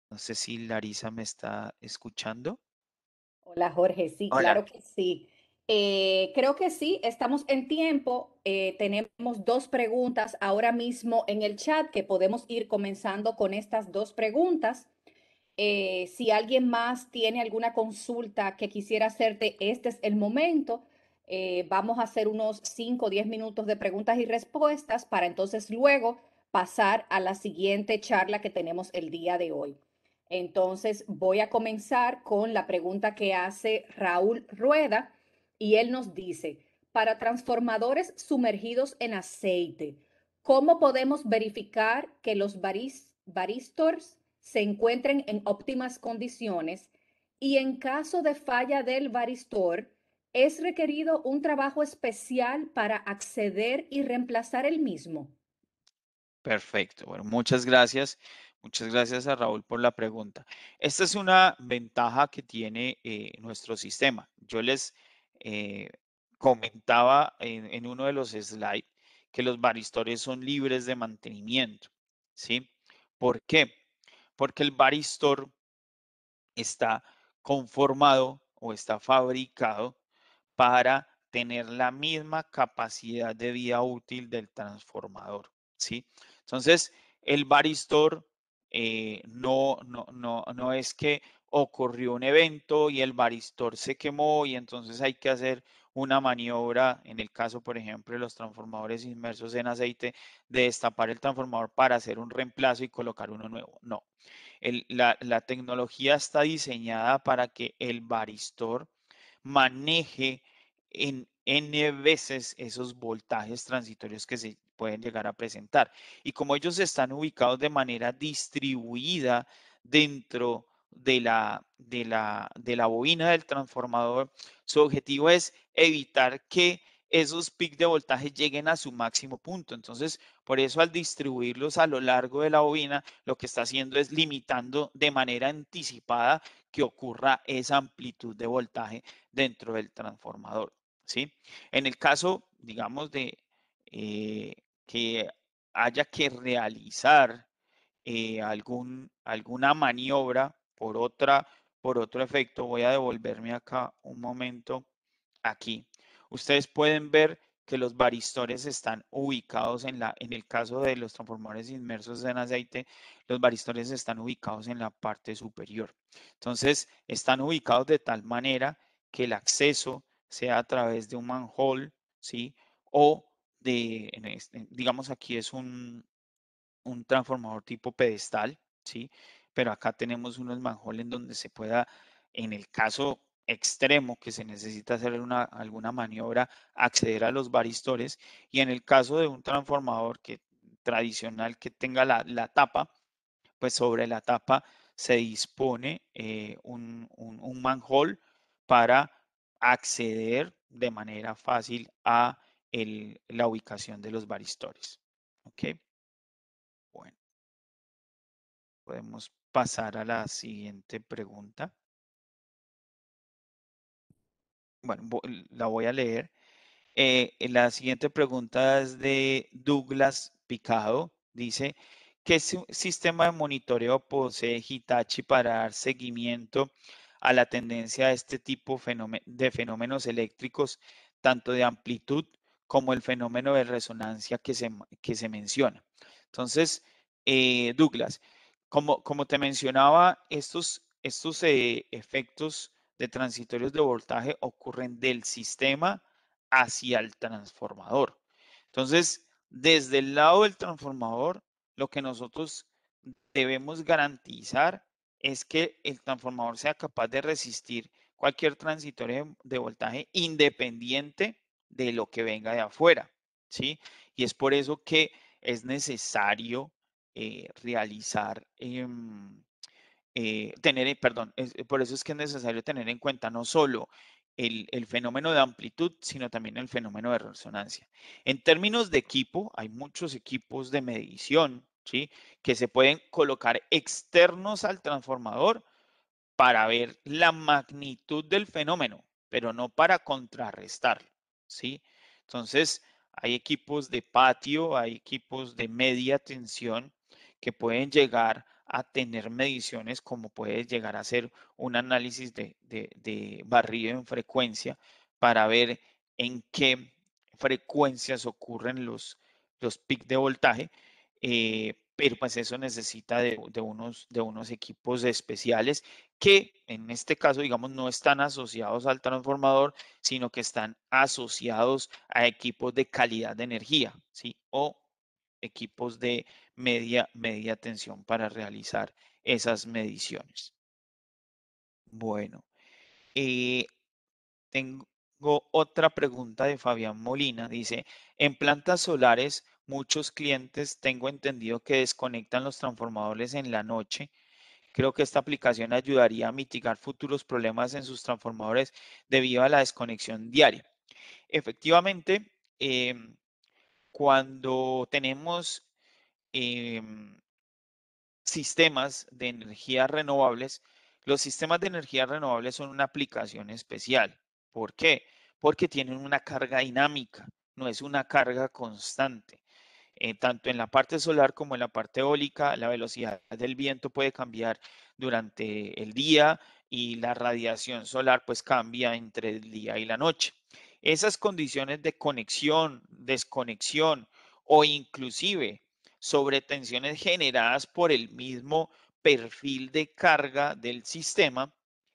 no sé si Larisa me está escuchando. Hola Jorge, sí, claro que sí. Eh, creo que sí, estamos en tiempo. tenemos dos preguntas ahora mismo en el chat que podemos ir comenzando con estas dos preguntas. Eh, si alguien más tiene alguna consulta que quisiera hacerte, este es el momento. Eh, vamos a hacer unos 5 o 10 minutos de preguntas y respuestas para entonces luego pasar a la siguiente charla que tenemos el día de hoy. Entonces voy a comenzar con la pregunta que hace Raúl Rueda y él nos dice, para transformadores sumergidos en aceite, ¿cómo podemos verificar que los baristors se encuentren en óptimas condiciones y en caso de falla del varistor, es requerido un trabajo especial para acceder y reemplazar el mismo. Perfecto. Bueno, muchas gracias. Muchas gracias a Raúl por la pregunta. Esta es una ventaja que tiene eh, nuestro sistema. Yo les eh, comentaba en, uno de los slides que los varistores son libres de mantenimiento. ¿Sí? ¿Por qué? porque el baristor está conformado o está fabricado para tener la misma capacidad de vida útil del transformador, ¿sí? Entonces, el baristor eh, no, no, no es que ocurrió un evento y el baristor se quemó y entonces hay que hacer una maniobra, en el caso, por ejemplo, de los transformadores inmersos en aceite, de destapar el transformador para hacer un reemplazo y colocar uno nuevo. No, la, tecnología está diseñada para que el baristor maneje en n veces esos voltajes transitorios que se pueden llegar a presentar. Y como ellos están ubicados de manera distribuida dentro de la, bobina del transformador, su objetivo es evitar que esos picos de voltaje lleguen a su máximo punto. Entonces, por eso al distribuirlos a lo largo de la bobina, lo que está haciendo es limitando de manera anticipada que ocurra esa amplitud de voltaje dentro del transformador. ¿sí? En el caso, digamos, de eh, que haya que realizar eh, algún, alguna maniobra por otra, por otro efecto. Voy a devolverme acá un momento aquí. Ustedes pueden ver que los baristores están ubicados en la, en el caso de los transformadores inmersos en aceite, los baristores están ubicados en la parte superior. Entonces, están ubicados de tal manera que el acceso sea a través de un manhole, ¿sí? O de, digamos aquí es un, un transformador tipo pedestal, ¿sí? pero acá tenemos unos en donde se pueda, en el caso extremo que se necesita hacer una, alguna maniobra, acceder a los varistores y en el caso de un transformador que, tradicional que tenga la, tapa, pues sobre la tapa se dispone eh, un, un, para acceder de manera fácil a la ubicación de los varistores. ¿Ok? Bueno. Podemos pasar a la siguiente pregunta. Bueno, la voy a leer. Eh, eh, la siguiente pregunta es de Douglas Picado. Dice, ¿qué sistema de monitoreo posee Hitachi para dar seguimiento a la tendencia de este tipo de fenómenos eléctricos, tanto de amplitud como el fenómeno de resonancia que se, menciona? Entonces, eh, Douglas, como, te mencionaba, estos, estos eh, efectos de transitorios de voltaje ocurren del sistema hacia el transformador. Entonces, desde el lado del transformador, lo que nosotros debemos garantizar es que el transformador sea capaz de resistir cualquier transitorio de voltaje independiente de lo que venga de afuera, ¿sí? Y es por eso que es necesario eh, realizar, em, eh, tener, perdón, eh, por eso es que es necesario tener en cuenta no solo el, el, fenómeno de amplitud, sino también el fenómeno de resonancia. En términos de equipo, hay muchos equipos de medición ¿sí? que se pueden colocar externos al transformador para ver la magnitud del fenómeno, pero no para contrarrestarlo. ¿sí? Entonces, hay equipos de patio, hay equipos de media tensión que pueden llegar a tener mediciones como puede llegar a hacer un análisis de, de, barrido en frecuencia para ver en qué frecuencias ocurren los, los de voltaje, eh, pero pues eso necesita de, de, unos, de unos equipos especiales que en este caso, digamos, no están asociados al transformador, sino que están asociados a equipos de calidad de energía, ¿sí? O equipos de media, media tensión para realizar esas mediciones. Bueno, eh, tengo otra pregunta de Fabián Molina. Dice, en plantas solares, muchos clientes tengo entendido que desconectan los transformadores en la noche. Creo que esta aplicación ayudaría a mitigar futuros problemas en sus transformadores debido a la desconexión diaria. Efectivamente, em, cuando tenemos em, sistemas de energías renovables, los sistemas de energías renovables son una aplicación especial. ¿Por qué? Porque tienen una carga dinámica, no es una carga constante. Eh, tanto en la parte solar como en la parte eólica, la velocidad del viento puede cambiar durante el día y la radiación solar pues cambia entre el día y la noche. Esas condiciones de conexión, desconexión o inclusive sobretensiones generadas por el mismo perfil de carga del sistema,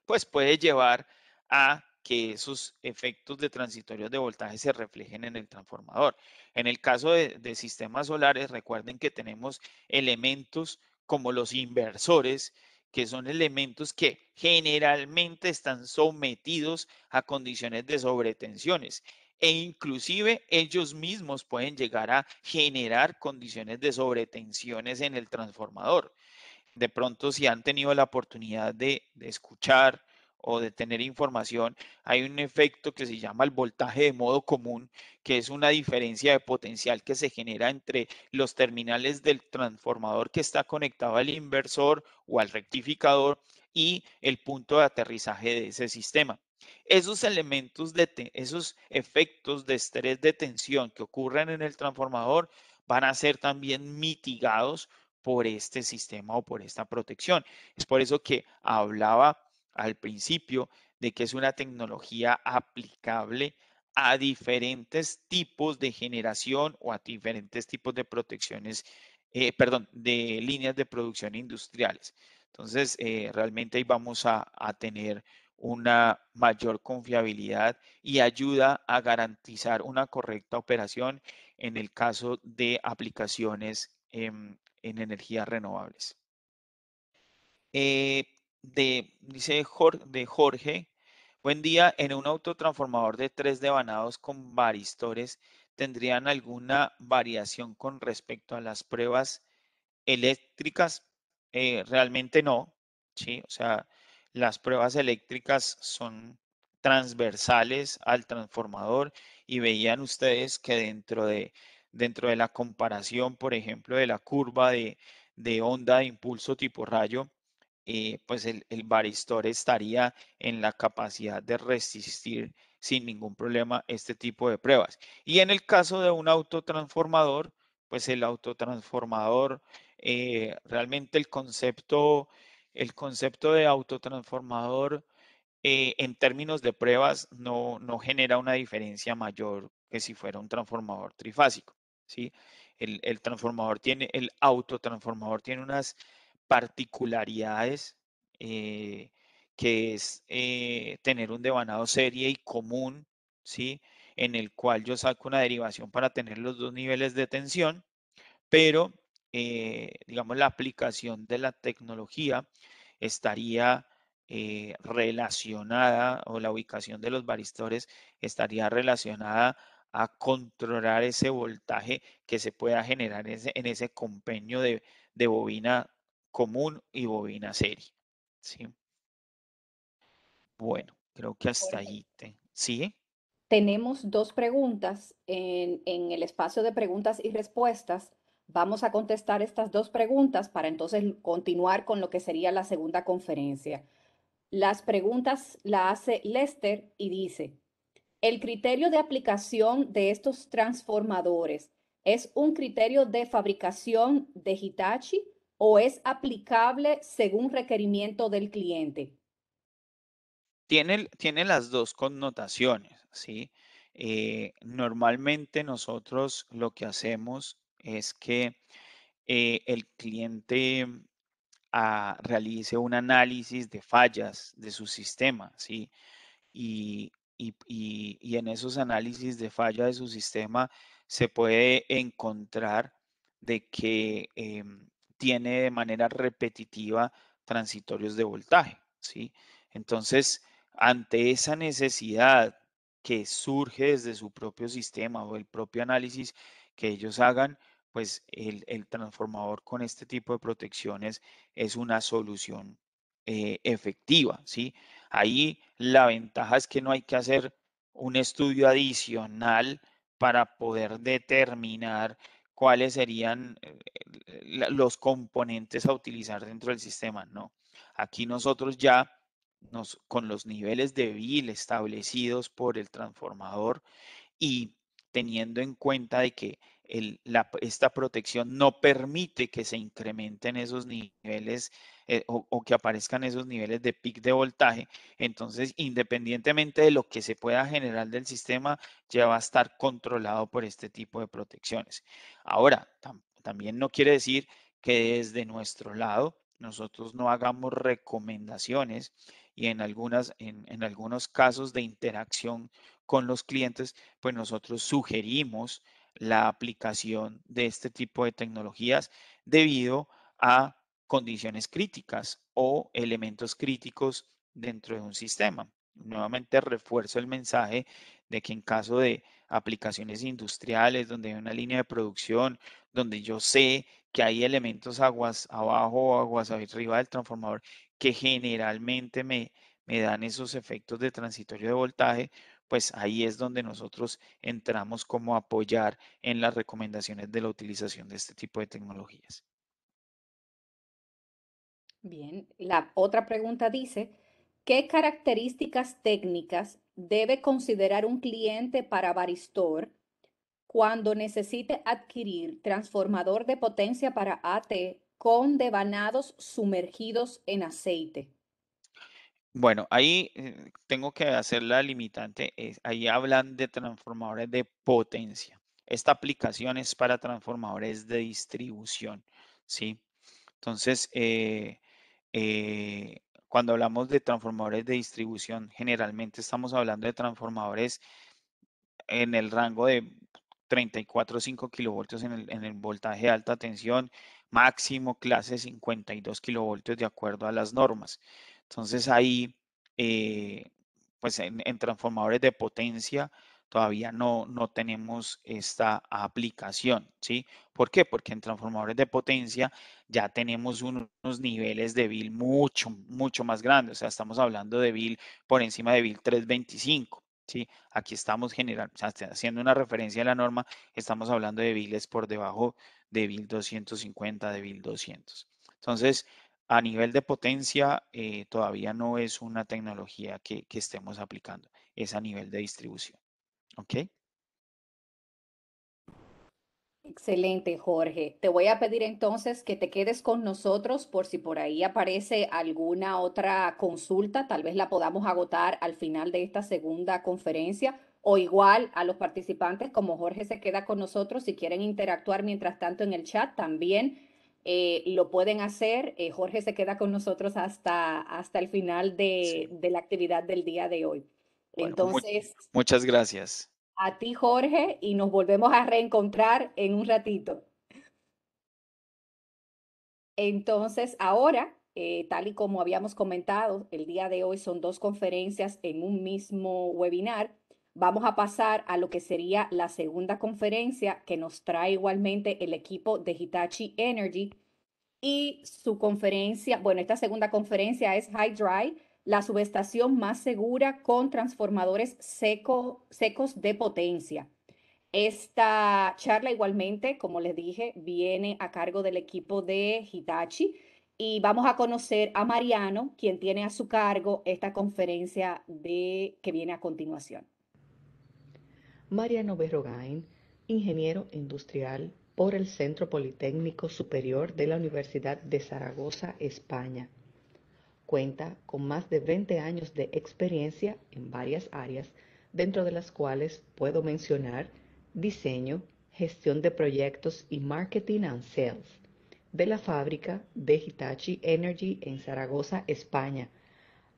pues puede llevar a que esos efectos de transitorios de voltaje se reflejen en el transformador. En el caso de, de, sistemas solares, recuerden que tenemos elementos como los inversores que son elementos que generalmente están sometidos a condiciones de sobretensiones e inclusive ellos mismos pueden llegar a generar condiciones de sobretensiones en el transformador. De pronto, si han tenido la oportunidad de, escuchar o de tener información, hay un efecto que se llama el voltaje de modo común, que es una diferencia de potencial que se genera entre los terminales del transformador que está conectado al inversor o al rectificador y el punto de aterrizaje de ese sistema. Esos elementos, de esos efectos de estrés de tensión que ocurren en el transformador van a ser también mitigados por este sistema o por esta protección. Es por eso que hablaba al principio de que es una tecnología aplicable a diferentes tipos de generación o a diferentes tipos de protecciones, eh, perdón, de líneas de producción industriales. Entonces, eh, realmente ahí vamos a, tener una mayor confiabilidad y ayuda a garantizar una correcta operación en el caso de aplicaciones en, energías renovables. Eh, dice Jorge, de Jorge, buen día, en un autotransformador de tres devanados con varistores, ¿tendrían alguna variación con respecto a las pruebas eléctricas? Eh, realmente no, ¿sí? O sea, las pruebas eléctricas son transversales al transformador y veían ustedes que dentro de, dentro de la comparación, por ejemplo, de la curva de, de onda de impulso tipo rayo, eh, pues el, el baristor estaría en la capacidad de resistir sin ningún problema este tipo de pruebas. Y en el caso de un autotransformador, pues el autotransformador, eh, realmente el concepto, el concepto de autotransformador eh, en términos de pruebas no, no, genera una diferencia mayor que si fuera un transformador trifásico. ¿sí? El, transformador tiene, el autotransformador tiene unas particularidades eh, que es eh, tener un devanado serie y común, ¿sí? En el cual yo saco una derivación para tener los dos niveles de tensión, pero eh, digamos la aplicación de la tecnología estaría relacionada o la ubicación de los varistores estaría relacionada a controlar ese voltaje que se pueda generar en ese, en ese compeño de, de bobina común y bobina serie. ¿sí? Bueno, creo que hasta ahí. Te... ¿Sí? Tenemos dos preguntas en, en el espacio de preguntas y respuestas. Vamos a contestar estas dos preguntas para entonces continuar con lo que sería la segunda conferencia. Las preguntas la hace Lester y dice, el criterio de aplicación de estos transformadores es un criterio de fabricación de Hitachi o es aplicable según requerimiento del cliente? Tiene, tiene las dos connotaciones, ¿sí? Eh, normalmente nosotros lo que hacemos es que eh, el cliente mm, ah, realice un análisis de fallas de su sistema, ¿sí? Y, en esos análisis de fallas de su sistema se puede encontrar de que em, tiene de manera repetitiva transitorios de voltaje, ¿sí? Entonces, ante esa necesidad que surge desde su propio sistema o el propio análisis que ellos hagan, pues el, transformador con este tipo de protecciones es una solución eh, efectiva, ¿sí? Ahí la ventaja es que no hay que hacer un estudio adicional para poder determinar cuáles serían eh, los componentes a utilizar dentro del sistema, ¿no? Aquí nosotros ya nos, con los niveles de bill establecidos por el transformador y teniendo en cuenta de que esta protección no permite que se incrementen esos niveles eh, o, que aparezcan esos niveles de pic de voltaje. Entonces, independientemente de lo que se pueda generar del sistema, ya va a estar controlado por este tipo de protecciones. Ahora, también no quiere decir que desde nuestro lado nosotros no hagamos recomendaciones y en, algunas, en algunos casos de interacción con los clientes, pues nosotros sugerimos la aplicación de este tipo de tecnologías debido a condiciones críticas o elementos críticos dentro de un sistema. Nuevamente refuerzo el mensaje de que en caso de aplicaciones industriales, donde hay una línea de producción, donde yo sé que hay elementos aguas abajo o aguas arriba del transformador que generalmente me, me dan esos efectos de transitorio de voltaje, pues ahí es donde nosotros entramos como apoyar en las recomendaciones de la utilización de este tipo de tecnologías. Bien, la otra pregunta dice, ¿qué características técnicas debe considerar un cliente para Baristor cuando necesite adquirir transformador de potencia para AT con devanados sumergidos en aceite? Bueno, ahí eh, tengo que hacer la limitante. ahí hablan de transformadores de potencia. Esta aplicación es para transformadores de distribución, ¿sí? Entonces, eh, eh, cuando hablamos de transformadores de distribución, generalmente estamos hablando de transformadores en el rango de 34 o 5 el, en el voltaje de alta tensión, máximo clase 52 kilovoltios de acuerdo a las normas. Entonces ahí, eh, pues en, transformadores de potencia todavía no, no tenemos esta aplicación, ¿sí? ¿Por qué? Porque en transformadores de potencia ya tenemos unos, niveles de bill mucho, mucho más grandes. O sea, estamos hablando de bill por encima de bill 325. ¿sí? Aquí estamos generando, sea, este, haciendo una referencia a la norma, estamos hablando de billes por debajo de bill 250, de bill 200. Entonces, a nivel de potencia eh, todavía no es una tecnología que, que, estemos aplicando, es a nivel de distribución. ¿Ok? Excelente, Jorge. Te voy a pedir entonces que te quedes con nosotros por si por ahí aparece alguna otra consulta, tal vez la podamos agotar al final de esta segunda conferencia o igual a los participantes, como Jorge se queda con nosotros, si quieren interactuar mientras tanto en el chat, también eh, lo pueden hacer. Eh, Jorge se queda con nosotros hasta, hasta el final de, la actividad del día de hoy. Pues, Entonces. muchas gracias. A ti, Jorge, y nos volvemos a reencontrar en un ratito. Entonces, ahora, eh, tal y como habíamos comentado, el día de hoy son dos conferencias en un mismo webinar. Vamos a pasar a lo que sería la segunda conferencia que nos trae igualmente el equipo de Hitachi Energy y su conferencia, bueno, esta segunda conferencia es High Dry, la subestación más segura con transformadores secos de potencia. Esta charla igualmente, como les dije, viene a cargo del equipo de Hitachi y vamos a conocer a Mariano, quien tiene a su cargo esta conferencia de, que viene a continuación. Mariano Berrogain, ingeniero industrial por el Centro Politécnico Superior de la Universidad de Zaragoza, España. Cuenta con más de 20 años de experiencia en varias áreas, dentro de las cuales puedo mencionar diseño, gestión de proyectos y marketing and sales de la fábrica de Hitachi Energy en Zaragoza, España,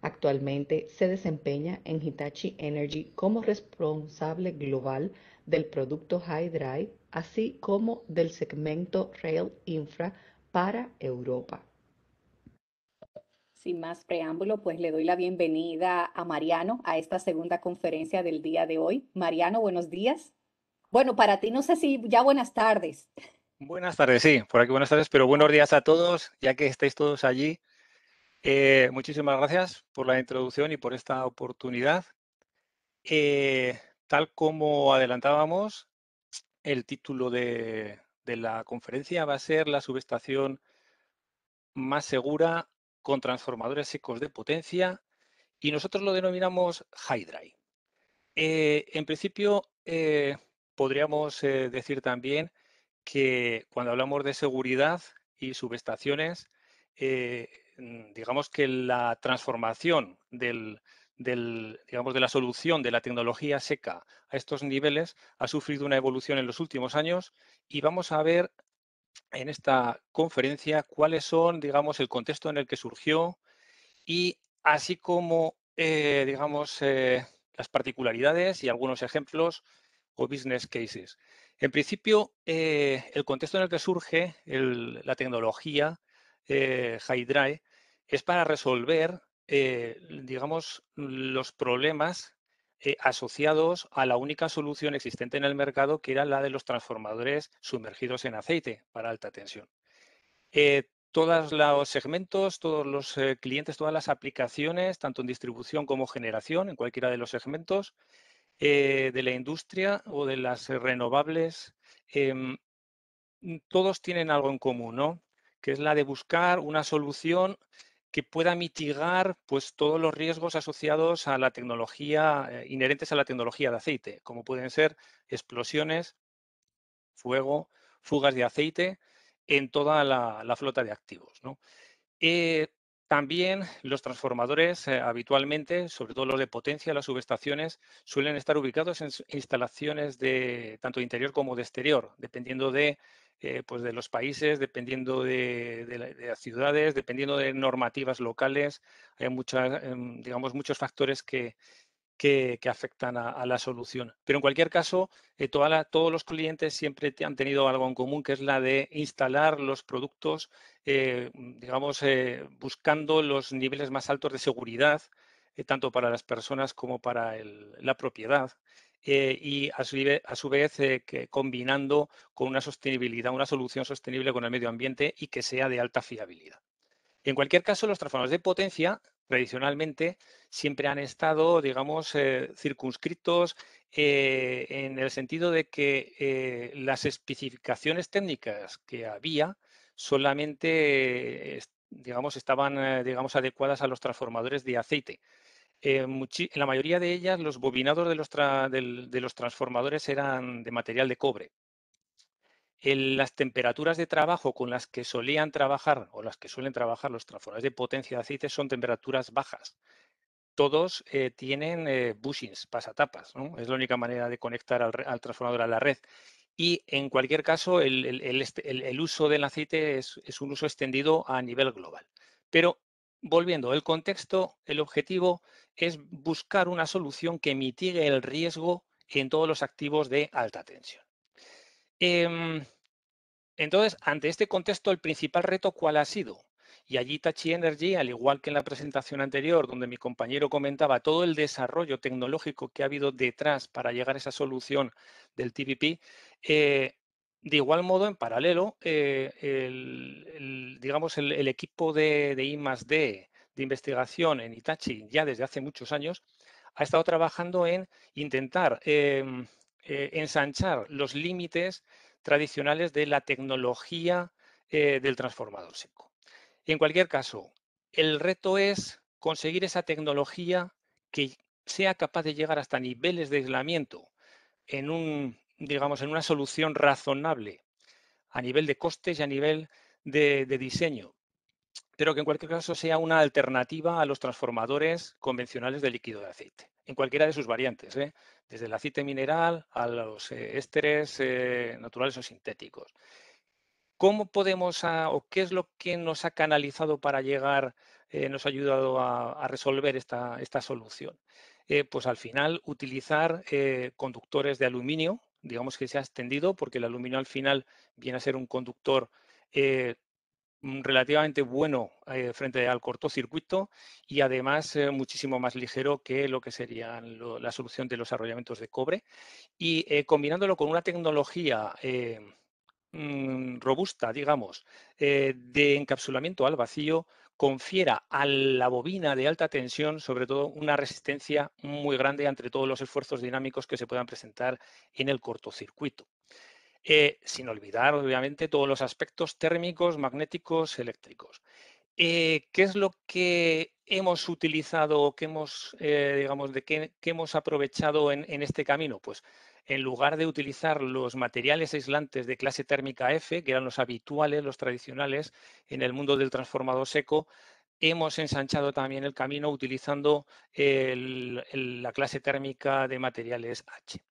Actualmente se desempeña en Hitachi Energy como responsable global del producto High Drive, así como del segmento Rail Infra para Europa. Sin más preámbulo, pues le doy la bienvenida a Mariano a esta segunda conferencia del día de hoy. Mariano, buenos días. Bueno, para ti no sé si ya buenas tardes. Buenas tardes, sí, por aquí buenas tardes, pero buenos días a todos, ya que estáis todos allí eh, muchísimas gracias por la introducción y por esta oportunidad. Eh, tal como adelantábamos, el título de, la conferencia va a ser la subestación más segura con transformadores secos de potencia y nosotros lo denominamos high eh, en principio, podríamos decir también que cuando hablamos de seguridad y subestaciones, Mm, digamos que la transformación de la solución de la tecnología seca a estos niveles ha sufrido una evolución en los últimos años y vamos a ver en esta conferencia cuáles son, digamos, el contexto en el que surgió y así como, eh, digamos, eh, las particularidades y algunos ejemplos o business cases. En principio, eh, el contexto en el que surge la tecnología eh, es para resolver, eh, digamos, los problemas eh, asociados a la única solución existente en el mercado, que era la de los transformadores sumergidos en aceite para alta tensión. Eh, todos los segmentos, todos los clientes, todas las aplicaciones, tanto en distribución como generación, en cualquiera de los segmentos, de la industria o de las renovables, em, todos tienen algo en común, ¿no? que es la de buscar una solución que pueda mitigar pues, todos los riesgos asociados a la tecnología, eh, inherentes a la tecnología de aceite, como pueden ser explosiones, fuego, fugas de aceite en toda la, flota de activos. Eh, también los transformadores eh, habitualmente, sobre todo los de potencia, las subestaciones, suelen estar ubicados en instalaciones de tanto de interior como de exterior, dependiendo de eh, pues de los países, dependiendo de, las ciudades, dependiendo de normativas locales. Hay em, digamos, muchos factores que, afectan a, la solución. Pero en cualquier caso, eh, todos los clientes siempre han tenido algo en común, que es la de instalar los productos, eh, digamos, buscando los niveles más altos de seguridad, tanto para las personas como para la propiedad. Eh, y a su, vez eh, combinando con una sostenibilidad, una solución sostenible con el medio ambiente y que sea de alta fiabilidad. En cualquier caso, los transformadores de potencia tradicionalmente siempre han estado, digamos, eh, circunscritos en el sentido de que las especificaciones técnicas que había solamente, digamos, estaban, digamos, adecuadas a los transformadores de aceite en eh, la mayoría de ellas los bobinados de los, transformadores eran de material de cobre. las temperaturas de trabajo con las que solían trabajar o las que suelen trabajar los transformadores de potencia de aceite son temperaturas bajas. Todos eh, tienen eh, bushings, pasatapas, ¿no? es la única manera de conectar al, transformador a la red. Y en cualquier caso, este, el, uso del aceite es, es, un uso extendido a nivel global. Pero volviendo al contexto, el objetivo es buscar una solución que mitigue el riesgo en todos los activos de alta tensión. Em, entonces, ante este contexto, el principal reto, ¿cuál ha sido? Y allí Tachi Energy, al igual que en la presentación anterior, donde mi compañero comentaba todo el desarrollo tecnológico que ha habido detrás para llegar a esa solución del TPP, de igual modo, en paralelo, eh, el, digamos, el, equipo de, de más de investigación en Itachi ya desde hace muchos años ha estado trabajando en intentar em, eh, ensanchar los límites tradicionales de la tecnología eh, del transformador seco. En cualquier caso, el reto es conseguir esa tecnología que sea capaz de llegar hasta niveles de aislamiento en un digamos, en una solución razonable a nivel de costes y a nivel de, diseño, pero que en cualquier caso sea una alternativa a los transformadores convencionales de líquido de aceite, en cualquiera de sus variantes, ¿eh? desde el aceite mineral a los eh, ésteres eh, naturales o sintéticos. ¿Cómo podemos ah, o qué es lo que nos ha canalizado para llegar, nos ha ayudado a, resolver esta, esta solución? pues al final utilizar conductores de aluminio digamos que se ha extendido, porque el aluminio al final viene a ser un conductor eh, mm, relativamente bueno eh, frente al cortocircuito y además eh, muchísimo más ligero que lo que sería la solución de los arrollamientos de cobre. Y combinándolo con una tecnología mm, robusta, digamos, de encapsulamiento al vacío, confiera a la bobina de alta tensión, sobre todo, una resistencia muy grande ante todos los esfuerzos dinámicos que se puedan presentar en el cortocircuito. Eh, sin olvidar, obviamente, todos los aspectos térmicos, magnéticos, eléctricos. Eh, ¿Qué es lo que hemos utilizado, o hemos, eh, digamos, de qué, hemos aprovechado en, en, este camino? Pues en lugar de utilizar los materiales aislantes de clase térmica F, que eran los habituales, los tradicionales en el mundo del transformador seco, hemos ensanchado también el camino utilizando la clase térmica de materiales H.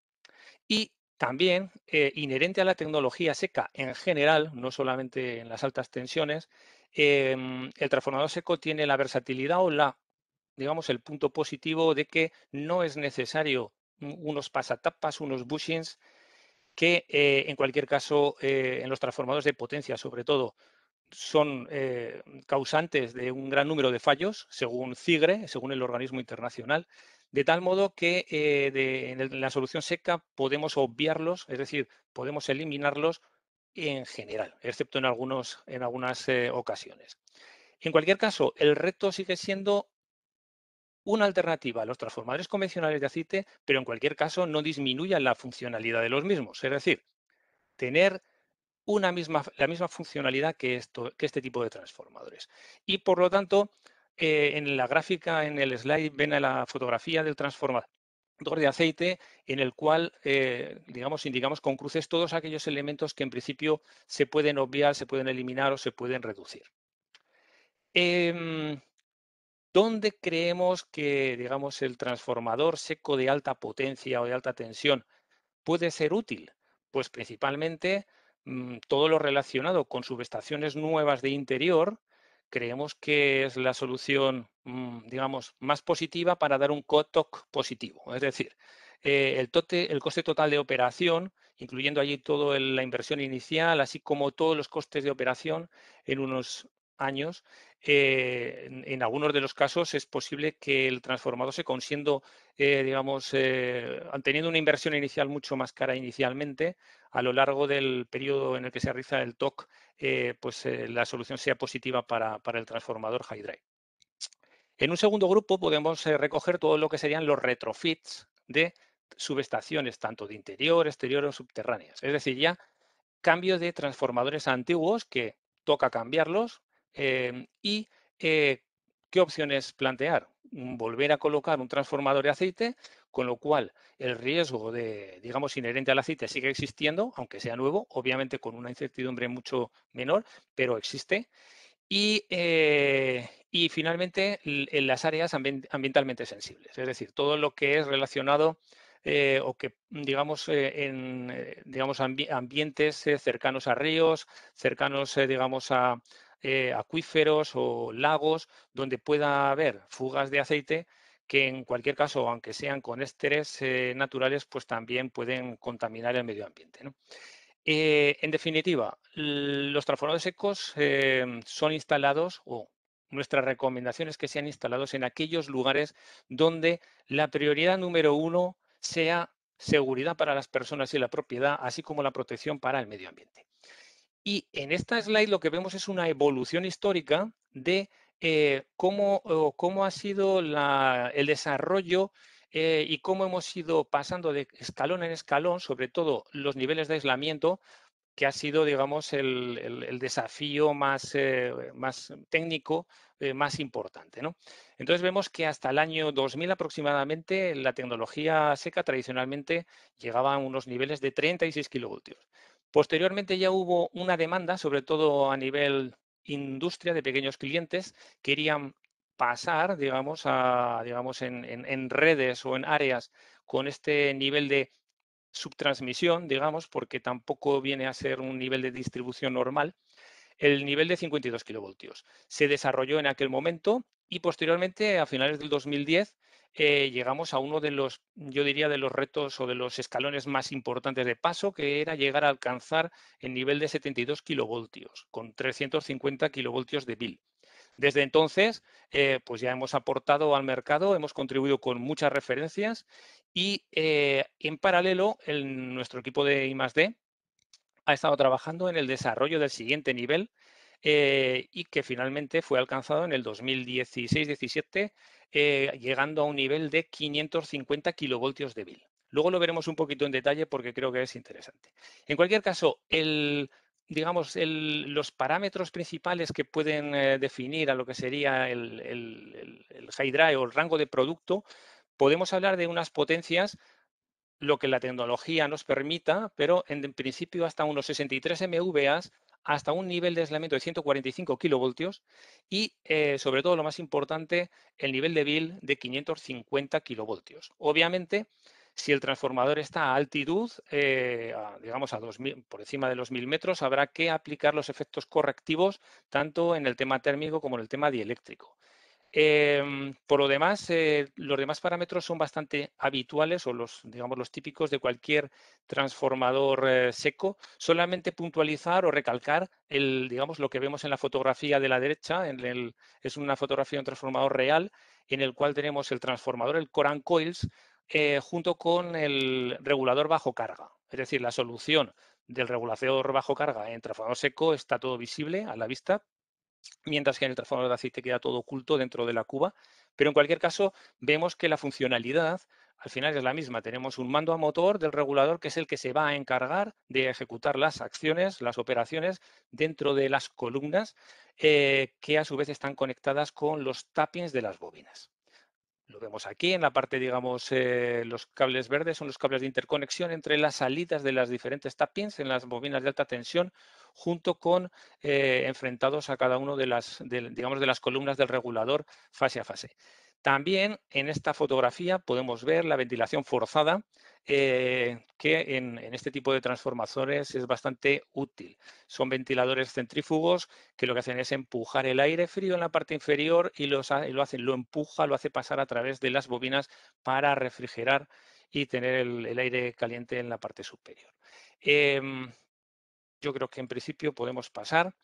Y también, eh, inherente a la tecnología seca en general, no solamente en las altas tensiones, em, el transformador seco tiene la versatilidad o la, digamos, el punto positivo de que no es necesario unos pasatapas, unos bushings, que eh, en cualquier caso eh, en los transformadores de potencia sobre todo son eh, causantes de un gran número de fallos según CIGRE, según el organismo internacional, de tal modo que en la solución seca podemos obviarlos, es decir, podemos eliminarlos en general, excepto en, algunos, en algunas ocasiones. En cualquier caso, el reto sigue siendo una alternativa a los transformadores convencionales de aceite, pero en cualquier caso no disminuyan la funcionalidad de los mismos. Es decir, tener una misma, la misma funcionalidad que, este tipo de transformadores. Y por lo tanto, eh, en la gráfica, en el slide, ven a la fotografía del transformador de aceite en el cual, eh, digamos, indicamos con cruces todos aquellos elementos que en principio se pueden obviar, se pueden eliminar o se pueden reducir. Em, ¿Dónde creemos que, digamos, el transformador seco de alta potencia o de alta tensión puede ser útil? Pues principalmente mm, todo lo relacionado con subestaciones nuevas de interior, creemos que es la solución, mm, digamos, más positiva para dar un COTOC positivo. Es decir, eh, el, el coste total de operación, incluyendo allí toda la inversión inicial, así como todos los costes de operación en unos años, eh, en, algunos de los casos es posible que el transformador se consiendo, eh, digamos, eh, teniendo una inversión inicial mucho más cara inicialmente, a lo largo del periodo en el que se realiza el TOC, pues la solución sea positiva para, el transformador high drive. En un segundo grupo podemos recoger todo lo que serían los retrofits de subestaciones, tanto de interior, exterior o subterráneas. Es decir, ya cambio de transformadores antiguos que toca cambiarlos Em, y eh, qué opciones plantear. Mm, volver a colocar un transformador de aceite, con lo cual el riesgo de, digamos, inherente al aceite sigue existiendo, aunque sea nuevo, obviamente con una incertidumbre mucho menor, pero existe. Y, eh, y finalmente, en las áreas ambientalmente sensibles, es decir, todo lo que es relacionado eh, o que digamos en digamos ambientes cercanos a ríos, cercanos digamos a, eh, acuíferos o lagos donde pueda haber fugas de aceite que en cualquier caso, aunque sean con ésteres eh, naturales, pues también pueden contaminar el medio ambiente. Eh, en definitiva, los transformadores secos em, son instalados o nuestra recomendación es que sean instalados en aquellos lugares donde la prioridad número uno sea seguridad para las personas y la propiedad, así como la protección para el medio ambiente. Y en esta slide lo que vemos es una evolución histórica de eh, cómo, cómo, ha sido el desarrollo eh, y cómo hemos ido pasando de escalón en escalón, sobre todo los niveles de aislamiento, que ha sido, digamos, el, desafío más, eh, más técnico, más importante. Entonces vemos que hasta el año 2000 aproximadamente la tecnología seca tradicionalmente llegaba a unos niveles de 36 kilovoltios. Posteriormente ya hubo una demanda, sobre todo a nivel industria de pequeños clientes, querían pasar, digamos, a, en, en redes o en áreas con este nivel de subtransmisión, digamos, porque tampoco viene a ser un nivel de distribución normal, el nivel de 52 kilovoltios. Se desarrolló en aquel momento y posteriormente, a finales del 2010, eh, llegamos a uno de los, yo diría, de los retos o de los escalones más importantes de paso, que era llegar a alcanzar el nivel de 72 kilovoltios, con 350 kilovoltios de bil. Desde entonces, eh, pues ya hemos aportado al mercado, hemos contribuido con muchas referencias y eh, en paralelo nuestro equipo de I+D ha estado trabajando en el desarrollo del siguiente nivel, eh, y que finalmente fue alcanzado en el 2016-17, eh, llegando a un nivel de 550 kilovoltios de Bill. Luego lo veremos un poquito en detalle porque creo que es interesante. En cualquier caso, el, digamos, los parámetros principales que pueden eh, definir a lo que sería el, el, high drive o el rango de producto, podemos hablar de unas potencias lo que la tecnología nos permita, pero en, principio hasta unos 63 MVAs hasta un nivel de aislamiento de 145 kilovoltios y, eh, sobre todo, lo más importante, el nivel de bill de 550 kilovoltios. Obviamente, si el transformador está a altitud, eh, digamos a por encima de los 1000 metros, habrá que aplicar los efectos correctivos tanto en el tema térmico como en el tema dieléctrico. Em, por lo demás, eh, los demás parámetros son bastante habituales o los, digamos, los típicos de cualquier transformador eh, seco. Solamente puntualizar o recalcar el, digamos, lo que vemos en la fotografía de la derecha. es una fotografía de un transformador real en el cual tenemos el transformador, el Coran Coils, eh, junto con el regulador bajo carga. Es decir, la solución del regulador bajo carga en transformador seco está todo visible a la vista, mientras que en el transformador de aceite queda todo oculto dentro de la cuba. Pero en cualquier caso, vemos que la funcionalidad al final es la misma. Tenemos un mando a motor del regulador que es el que se va a encargar de ejecutar las acciones, las operaciones dentro de las columnas eh, que a su vez están conectadas con los tappings de las bobinas. Lo vemos aquí en la parte, digamos, eh, los cables verdes son los cables de interconexión entre las salidas de las diferentes tappings en las bobinas de alta tensión, junto con eh, enfrentados a cada uno de las, digamos, de las columnas del regulador fase a fase. También en esta fotografía podemos ver la ventilación forzada, eh, que en, este tipo de transformadores es bastante útil. Son ventiladores centrífugos que lo que hacen es empujar el aire frío en la parte inferior y, lo, hacen, lo empuja, lo hace pasar a través de las bobinas para refrigerar y tener el, aire caliente en la parte superior. Em, yo creo que en principio podemos pasar.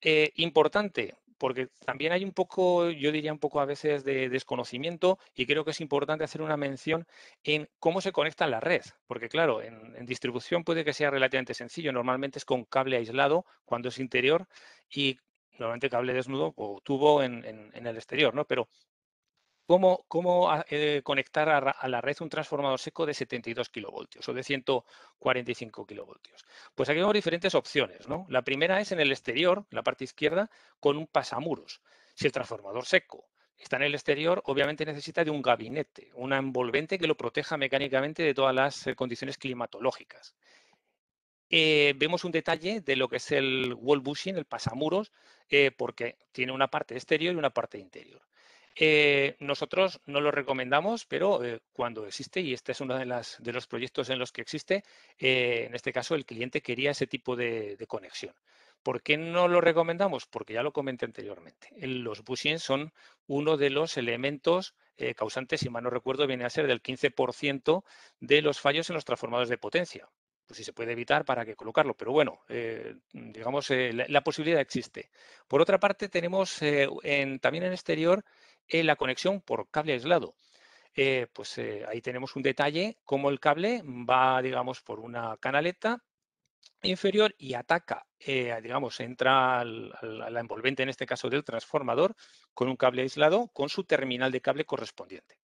Eh, importante, porque también hay un poco, yo diría un poco a veces de desconocimiento y creo que es importante hacer una mención en cómo se conecta la red, porque claro, en, distribución puede que sea relativamente sencillo, normalmente es con cable aislado cuando es interior y normalmente cable desnudo o tubo en, en el exterior, ¿no? Pero cómo, ah, eh, conectar a, la red un transformador seco de 72 kilovoltios o de 145 kilovoltios. Pues aquí vemos diferentes opciones. La primera es en el exterior, en la parte izquierda, con un pasamuros. Si el transformador seco está en el exterior, obviamente necesita de un gabinete, una envolvente que lo proteja mecánicamente de todas las eh, condiciones climatológicas. Eh, vemos un detalle de lo que es el wall bushing, el pasamuros, porque tiene una parte exterior y una parte interior. Eh, nosotros no lo recomendamos, pero eh, cuando existe, y este es uno de, las, de los proyectos en los que existe, eh, en este caso el cliente quería ese tipo de, conexión. ¿Por qué no lo recomendamos? Porque ya lo comenté anteriormente. Los bushings son uno de los elementos causantes, si mal no recuerdo, viene a ser del 15% de los fallos en los transformadores de potencia. Pues si se puede evitar, ¿para qué colocarlo? Pero bueno, digamos, la, posibilidad existe. Por otra parte, tenemos también en exterior en eh, la conexión por cable aislado. Eh, pues eh, ahí tenemos un detalle, cómo el cable va, digamos, por una canaleta inferior y ataca, digamos, entra a la envolvente, en este caso del transformador, con un cable aislado, con su terminal de cable correspondiente.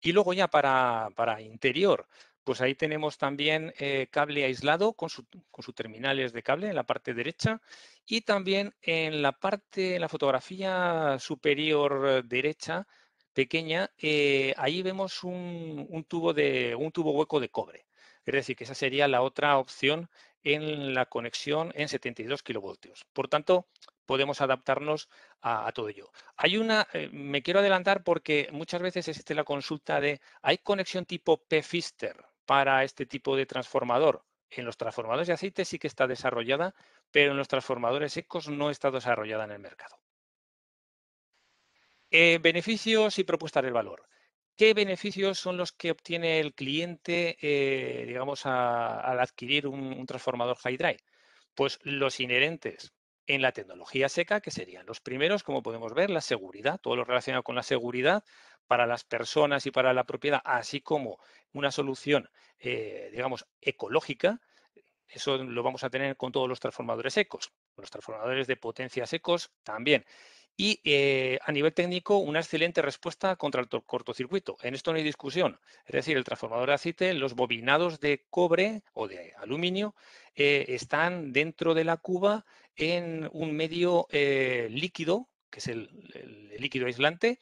Y luego ya para, para interior, pues ahí tenemos también eh, cable aislado con, sus terminales de cable en la parte derecha y también en la parte, en la fotografía superior derecha, pequeña, eh, ahí vemos un, tubo de, un tubo hueco de cobre. Es decir, que esa sería la otra opción en la conexión en 72 kilovoltios. Por tanto, podemos adaptarnos a, todo ello. Hay una, eh, me quiero adelantar porque muchas veces existe la consulta de, ¿hay conexión tipo Pfister? para este tipo de transformador. En los transformadores de aceite sí que está desarrollada, pero en los transformadores secos no está desarrollada en el mercado. Eh, beneficios y propuestas del valor. ¿Qué beneficios son los que obtiene el cliente, eh, digamos, al adquirir un, transformador high dry? Pues los inherentes en la tecnología seca, que serían los primeros, como podemos ver, la seguridad, todo lo relacionado con la seguridad, para las personas y para la propiedad, así como una solución, eh, digamos, ecológica, eso lo vamos a tener con todos los transformadores secos, los transformadores de potencias secos también. Y eh, a nivel técnico, una excelente respuesta contra el cortocircuito. En esto no hay discusión. Es decir, el transformador de aceite, los bobinados de cobre o de aluminio eh, están dentro de la cuba en un medio líquido, que es el líquido aislante,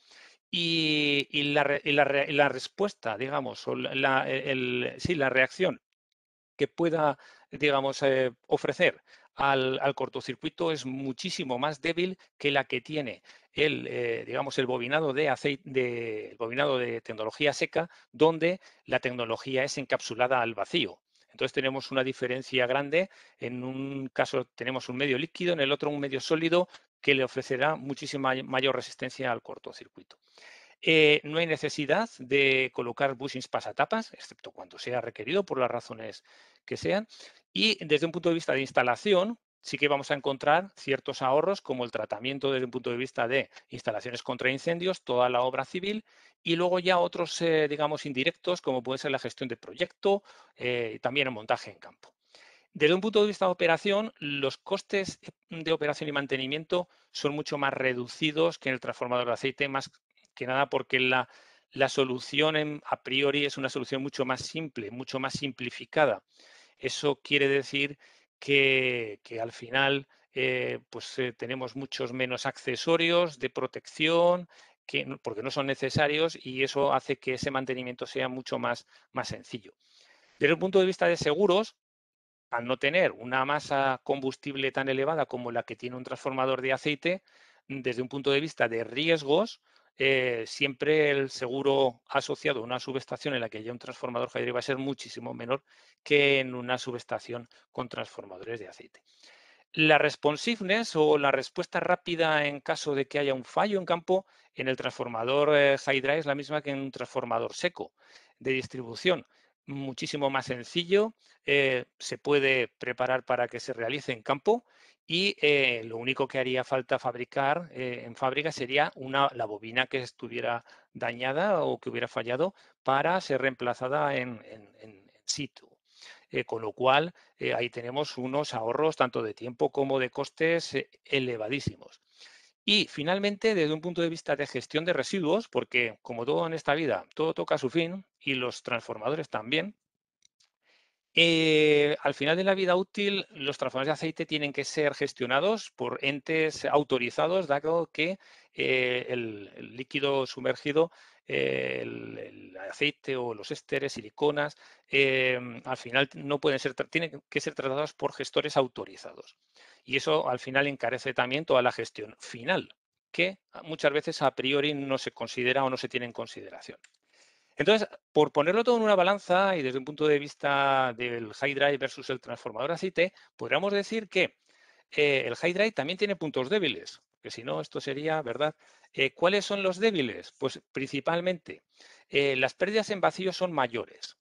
y, la, la, respuesta, digamos, o la, e, sí, la reacción que pueda, digamos, eh, ofrecer al, al, cortocircuito es muchísimo más débil que la que tiene el, eh, digamos, el bobinado de de, el bobinado de tecnología seca, donde la tecnología es encapsulada al vacío. Entonces tenemos una diferencia grande. En un caso tenemos un medio líquido, en el otro un medio sólido, que le ofrecerá muchísima mayor resistencia al cortocircuito. Eh, no hay necesidad de colocar bushings pasatapas, excepto cuando sea requerido por las razones que sean. Y desde un punto de vista de instalación, sí que vamos a encontrar ciertos ahorros como el tratamiento desde un punto de vista de instalaciones contra incendios, toda la obra civil y luego ya otros, eh, digamos, indirectos como puede ser la gestión de proyecto eh, y también el montaje en campo. Desde un punto de vista de operación, los costes mm, de operación y mantenimiento son mucho más reducidos que en el transformador de aceite, más que nada porque la, solución a priori es una solución mucho más simple, mucho más simplificada. Eso quiere decir que, al final eh, pues, eh, tenemos muchos menos accesorios de protección, que, porque no son necesarios y eso hace que ese mantenimiento sea mucho más, más sencillo. Desde el punto de vista de seguros, al no tener una masa combustible tan elevada como la que tiene un transformador de aceite, desde un punto de vista de riesgos, eh, siempre el seguro asociado a una subestación en la que haya un transformador Hydra va a ser muchísimo menor que en una subestación con transformadores de aceite. La responsiveness o la respuesta rápida en caso de que haya un fallo en campo en el transformador eh, es la misma que en un transformador seco de distribución muchísimo más sencillo, eh, se puede preparar para que se realice en campo y eh, lo único que haría falta fabricar eh, en fábrica sería una, la bobina que estuviera dañada o que hubiera fallado para ser reemplazada en, en situ. con lo cual, ahí tenemos unos ahorros tanto de tiempo como de costes elevadísimos. Y finalmente, desde un punto de vista de gestión de residuos, porque como todo en esta vida, todo toca su fin y los transformadores también, eh, al final de la vida útil, los transformadores de aceite tienen que ser gestionados por entes autorizados, dado que eh, el, líquido sumergido el, aceite o los ésteres, siliconas, em, al final no pueden ser, tienen que ser tratados por gestores autorizados. Y eso al final encarece también toda la gestión final, que muchas veces a priori no se considera o no se tiene en consideración. Entonces, por ponerlo todo en una balanza y desde un punto de vista del high drive versus el transformador aceite, podríamos decir que eh, el high drive también tiene puntos débiles que si no, esto sería, ¿verdad? Eh, ¿Cuáles son los débiles? Pues principalmente, eh, las pérdidas en vacío son mayores.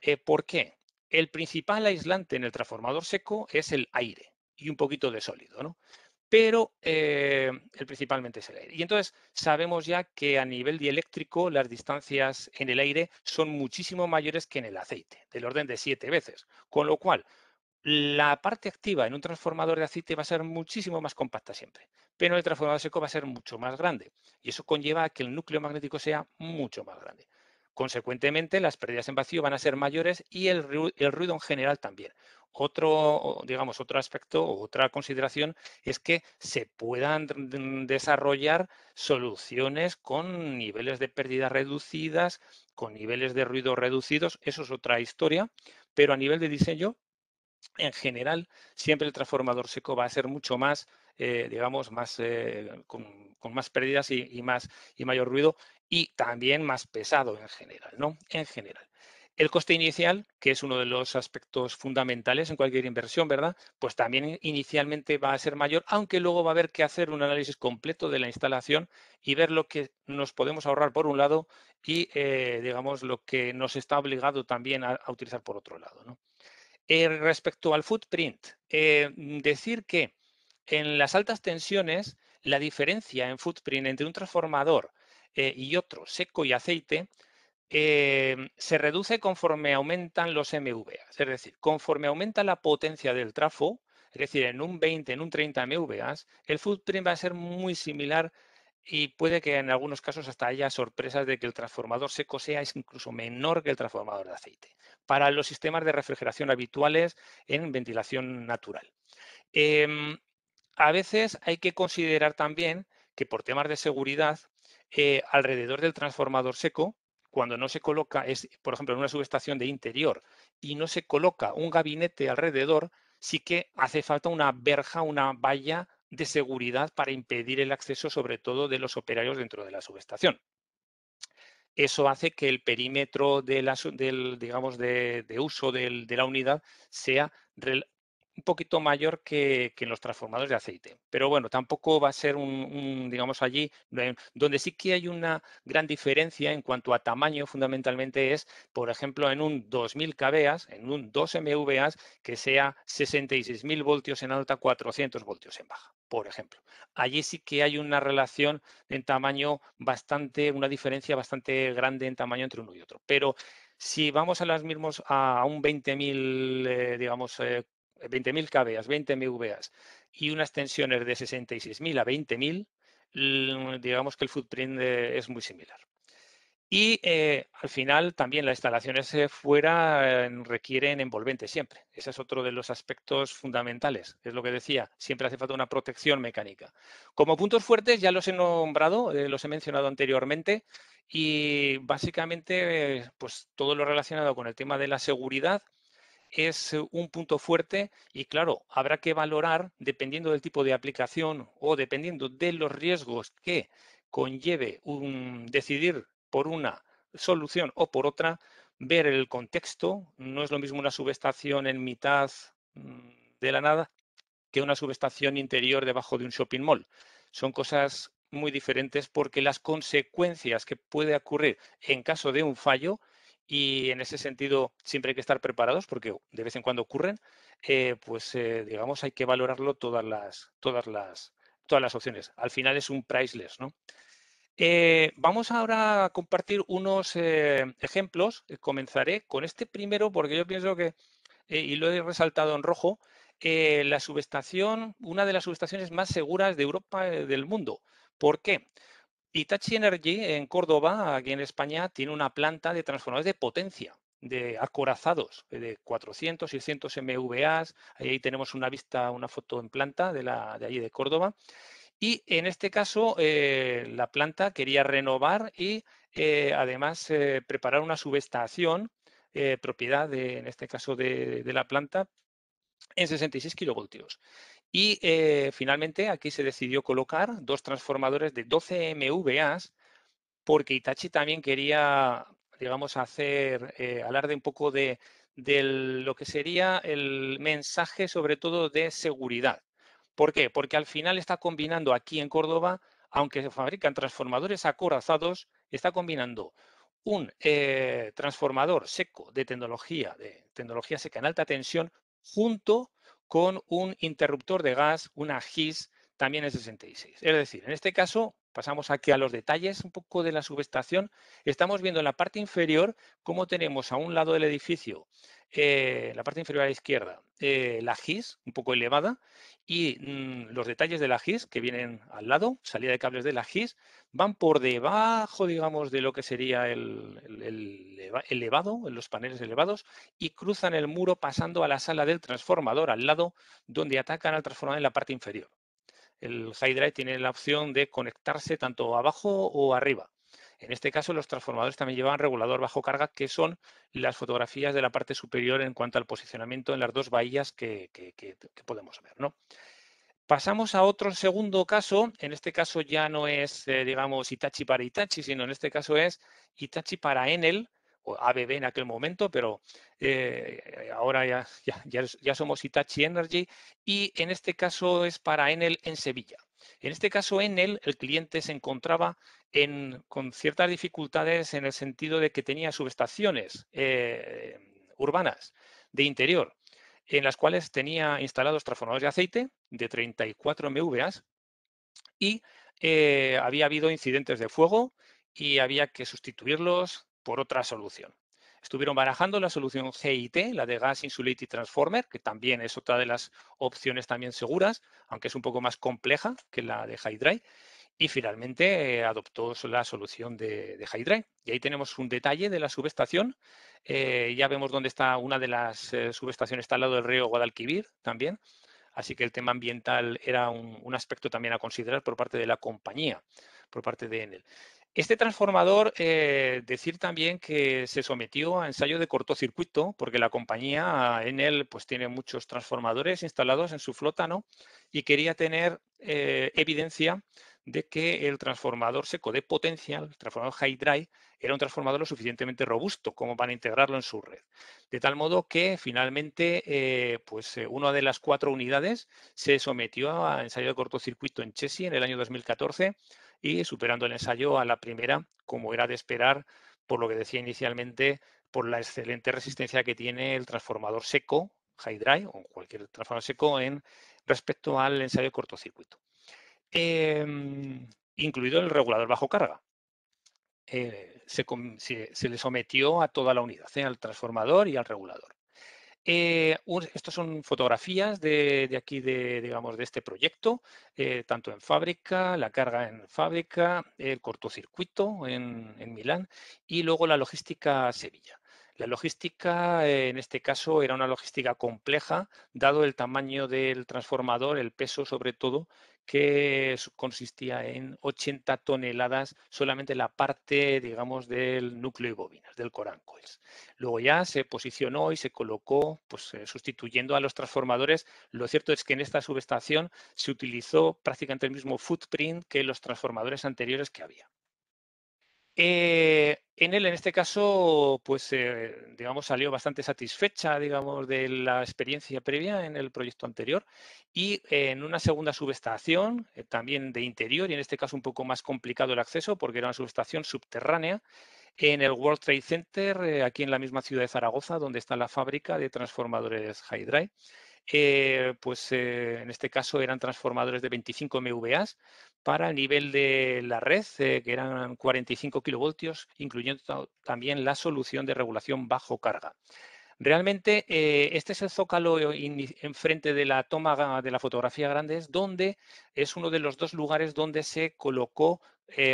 Eh, ¿Por qué? El principal aislante en el transformador seco es el aire y un poquito de sólido, ¿no? Pero el principalmente es el aire. Y entonces sabemos ya que a nivel dieléctrico las distancias en el aire son muchísimo mayores que en el aceite, del orden de siete veces. Con lo cual, la parte activa en un transformador de aceite va a ser muchísimo más compacta siempre, pero el transformador seco va a ser mucho más grande y eso conlleva a que el núcleo magnético sea mucho más grande. Consecuentemente, las pérdidas en vacío van a ser mayores y el, ruido en general también. Otro, digamos, otro aspecto o otra consideración es que se puedan desarrollar soluciones con niveles de pérdidas reducidas, con niveles de ruido reducidos. Eso es otra historia, pero a nivel de diseño en general, siempre el transformador seco va a ser mucho más, eh, digamos, más, eh, con, más pérdidas y, más, y mayor ruido y también más pesado en general, ¿no? En general. El coste inicial, que es uno de los aspectos fundamentales en cualquier inversión, ¿verdad? Pues también inicialmente va a ser mayor, aunque luego va a haber que hacer un análisis completo de la instalación y ver lo que nos podemos ahorrar por un lado y, eh, digamos, lo que nos está obligado también a, a utilizar por otro lado, ¿no? Eh, respecto al footprint, eh, mm, decir que en las altas tensiones la diferencia en footprint entre un transformador eh, y otro seco y aceite se reduce conforme aumentan los MVAs. Es decir, conforme aumenta la potencia del trafo, es decir, en un 20, en un 30 mvas el footprint va a ser muy similar y puede que en algunos casos hasta haya sorpresas de que el transformador seco sea incluso menor que el transformador de aceite para los sistemas de refrigeración habituales en ventilación natural. Em, a veces hay que considerar también que por temas de seguridad, eh, alrededor del transformador seco, cuando no se coloca, es, por ejemplo, en una subestación de interior y no se coloca un gabinete alrededor, sí que hace falta una verja, una valla de seguridad para impedir el acceso, sobre todo, de los operarios dentro de la subestación. Eso hace que el perímetro de, del, digamos, de, uso de la unidad sea poquito mayor que, en los transformadores de aceite. Pero bueno, tampoco va a ser un, digamos, allí, eh, donde sí que hay una gran diferencia en cuanto a tamaño, fundamentalmente es, por ejemplo, en un 2000 kVA, en un 2 MVA, que sea 66.000 voltios en alta, 400 voltios en baja, por ejemplo. Allí sí que hay una relación en tamaño bastante, una diferencia bastante grande en tamaño entre uno y otro. Pero si vamos a las mismos a un 20.000, eh, digamos, eh, 20.000 kVA, 20 MVAs y unas tensiones de 66.000 a 20.000, digamos que el footprint eh, es muy similar. Y eh, al final también las instalaciones eh, fuera requieren envolvente siempre. Ese es otro de los aspectos fundamentales. Es lo que decía, siempre hace falta una protección mecánica. Como puntos fuertes ya los he nombrado, los he mencionado anteriormente y básicamente pues todo lo relacionado con el tema de la seguridad es eh, un punto fuerte y claro, habrá que valorar dependiendo del tipo de aplicación o dependiendo de los riesgos que conlleve un, decidir por una solución o por otra, ver el contexto. No es lo mismo una subestación en mitad mm, de la nada que una subestación interior debajo de un shopping mall. Son cosas muy diferentes porque las consecuencias que puede ocurrir en caso de un fallo y en ese sentido siempre hay que estar preparados porque de vez en cuando ocurren, eh, pues eh, digamos hay que valorarlo todas las, todas, las, todas las opciones. Al final es un priceless, ¿no? Eh, vamos ahora a compartir unos ejemplos. Comenzaré con este primero porque yo pienso que, y lo he resaltado en rojo, la subestación, una de las subestaciones más seguras de Europa del mundo. ¿Por qué? Hitachi Energy en Córdoba, aquí en España, tiene una planta de transformadores de potencia, de acorazados, de 400, 600 MVAs. Ahí tenemos una vista, una foto en planta de, allí de Córdoba. Y en este caso, eh, la planta quería renovar y eh, además eh, preparar una subestación, propiedad en este caso de, de la planta, en 66 kilovoltios. Y eh, finalmente aquí se decidió colocar dos transformadores de 12 MVAs porque Itachi también quería, digamos, hacer hablar eh, alarde un poco de, lo que sería el mensaje sobre todo de seguridad. ¿Por qué? Porque al final está combinando aquí en Córdoba, aunque se fabrican transformadores acorazados, está combinando un eh, transformador seco de tecnología, de tecnología seca en alta tensión, junto con un interruptor de gas, una GIS, también es 66. Es decir, en este caso Pasamos aquí a los detalles un poco de la subestación. Estamos viendo en la parte inferior cómo tenemos a un lado del edificio, eh, la parte inferior a la izquierda, eh, la GIS un poco elevada y mm, los detalles de la GIS que vienen al lado, salida de cables de la GIS, van por debajo, digamos, de lo que sería el, elevado el elevado, los paneles elevados, y cruzan el muro pasando a la sala del transformador al lado donde atacan al transformador en la parte inferior el side drive tiene la opción de conectarse tanto abajo o arriba. En este caso, los transformadores también llevan regulador bajo carga, que son las fotografías de la parte superior en cuanto al posicionamiento en las dos bahías que, podemos ver. ¿no? Pasamos a otro segundo caso. En este caso ya no es, eh, digamos, Itachi para Itachi, sino en este caso es Itachi para Enel, o ABB en aquel momento, pero eh, ahora ya, somos Hitachi Energy y en este caso es para Enel en Sevilla. En este caso, Enel, el cliente se encontraba con ciertas dificultades en el sentido de que tenía subestaciones eh, urbanas de interior, en las cuales tenía instalados transformadores de aceite de 34 MVAs y eh, había habido incidentes de fuego y había que sustituirlos, por otra solución. Estuvieron barajando la solución GIT, la de Gas Insulated Transformer, que también es otra de las opciones también seguras, aunque es un poco más compleja que la de dry Y finalmente eh, adoptó la solución de, de dry Y ahí tenemos un detalle de la subestación. Eh, ya vemos dónde está una de las eh, subestaciones, está al lado del río Guadalquivir también. Así que el tema ambiental era un, un aspecto también a considerar por parte de la compañía, por parte de Enel. Este transformador, eh, decir también que se sometió a ensayo de cortocircuito, porque la compañía en pues, tiene muchos transformadores instalados en su flota, ¿no? Y quería tener eh, evidencia de que el transformador seco de potencial, el transformador high dry, era un transformador lo suficientemente robusto como para integrarlo en su red. De tal modo que finalmente eh, pues, una de las cuatro unidades se sometió a ensayo de cortocircuito en Chesi en el año 2014 y superando el ensayo a la primera, como era de esperar, por lo que decía inicialmente, por la excelente resistencia que tiene el transformador seco, high dry o cualquier transformador seco en respecto al ensayo de cortocircuito. Em, incluido el regulador bajo carga. Eh, se, le sometió a toda la unidad, ¿eh? al transformador y al regulador. Eh, estas son fotografías de, aquí, de, digamos, de este proyecto, eh, tanto en fábrica, la carga en fábrica, el cortocircuito en, en Milán y luego la logística Sevilla. La logística, eh, en este caso, era una logística compleja, dado el tamaño del transformador, el peso sobre todo, que consistía en 80 toneladas solamente la parte, digamos, del núcleo y bobinas, del coils Luego ya se posicionó y se colocó, pues eh, sustituyendo a los transformadores. Lo cierto es que en esta subestación se utilizó prácticamente el mismo footprint que los transformadores anteriores que había. Eh, en él, en este caso, pues, eh, digamos, salió bastante satisfecha, digamos, de la experiencia previa en el proyecto anterior y eh, en una segunda subestación, también de interior, y en este caso un poco más complicado el acceso porque era una subestación subterránea, en el World Trade Center, aquí en la misma ciudad de Zaragoza, donde está la fábrica de transformadores Hydride. Eh, pues eh, en este caso eran transformadores de 25 MVAs para el nivel de la red, eh, que eran 45 kilovoltios, incluyendo también la solución de regulación bajo carga. Realmente este es el zócalo enfrente de la toma de la fotografía es donde es uno de los dos lugares donde se colocó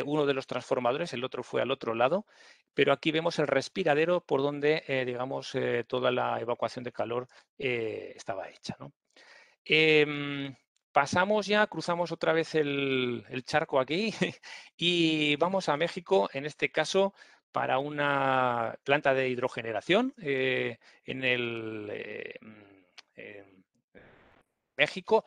uno de los transformadores, el otro fue al otro lado, pero aquí vemos el respiradero por donde, eh, digamos, eh, toda la evacuación de calor eh, estaba hecha. Em, pasamos ya, cruzamos otra vez el, charco aquí <laughs> y vamos a México, en este caso para una planta de hidrogeneración en el... México,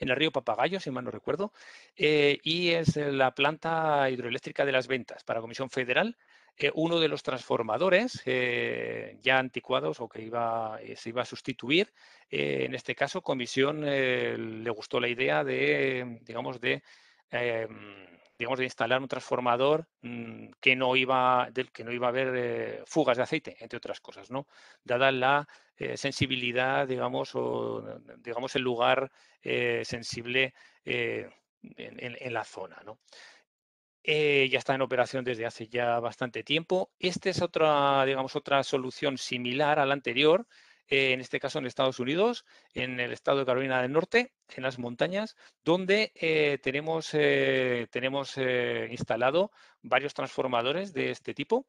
en el río Papagayo, si mal no recuerdo, y es la planta hidroeléctrica de las ventas para Comisión Federal uno de los transformadores eh, ya anticuados o que iba, eh, se iba a sustituir. Eh, en este caso, Comisión le gustó la idea de, digamos, de digamos, de instalar un transformador mm, que no iba, del que no iba a haber fugas de aceite, entre otras cosas, ¿no? Dada la sensibilidad, digamos, o digamos el lugar sensible en, la zona, ¿no? Eh, ya está en operación desde hace ya bastante tiempo. Esta es otra, digamos, otra solución similar a la anterior, eh, en este caso en Estados Unidos, en el estado de Carolina del Norte, en las montañas, donde eh, tenemos, tenemos instalado varios transformadores de este tipo.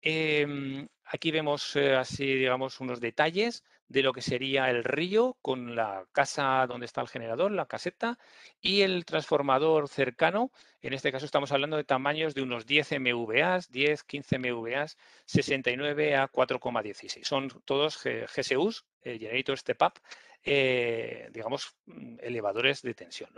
Em, aquí vemos eh, así, digamos, unos detalles de lo que sería el río con la casa donde está el generador, la caseta, y el transformador cercano. En este caso estamos hablando de tamaños de unos 10 MVAs, 10, 15 MVAs, 69 a 4,16. Son todos GSUs, este eh, Generator Step Up, digamos, mm, elevadores de tensión.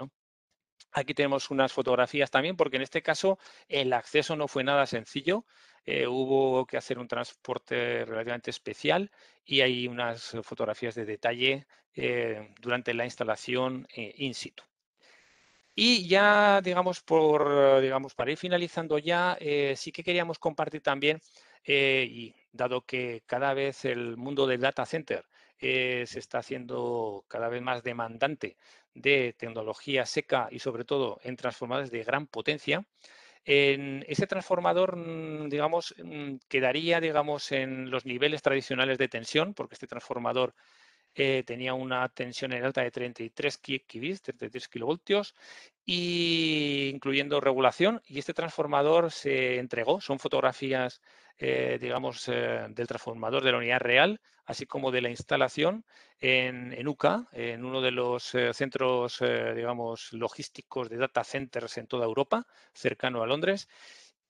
Aquí tenemos unas fotografías también, porque en este caso el acceso no fue nada sencillo. Eh, hubo que hacer un transporte relativamente especial y hay unas fotografías de detalle eh, durante la instalación eh, in situ. Y ya, digamos, por, digamos, para ir finalizando ya, sí que queríamos compartir también, y dado que cada vez el mundo del data center se está haciendo cada vez más demandante de tecnología seca y sobre todo en transformadores de gran potencia, en ese transformador, mm, digamos, mm, quedaría, digamos, en los niveles tradicionales de tensión, porque este transformador eh, tenía una tensión en alta de 33 kV, 33 kilovoltios, y incluyendo regulación. Y este transformador se entregó, son fotografías eh, digamos, eh, del transformador de la unidad real, así como de la instalación en, en UCA, en uno de los eh, centros, digamos, logísticos de data centers en toda Europa, cercano a Londres.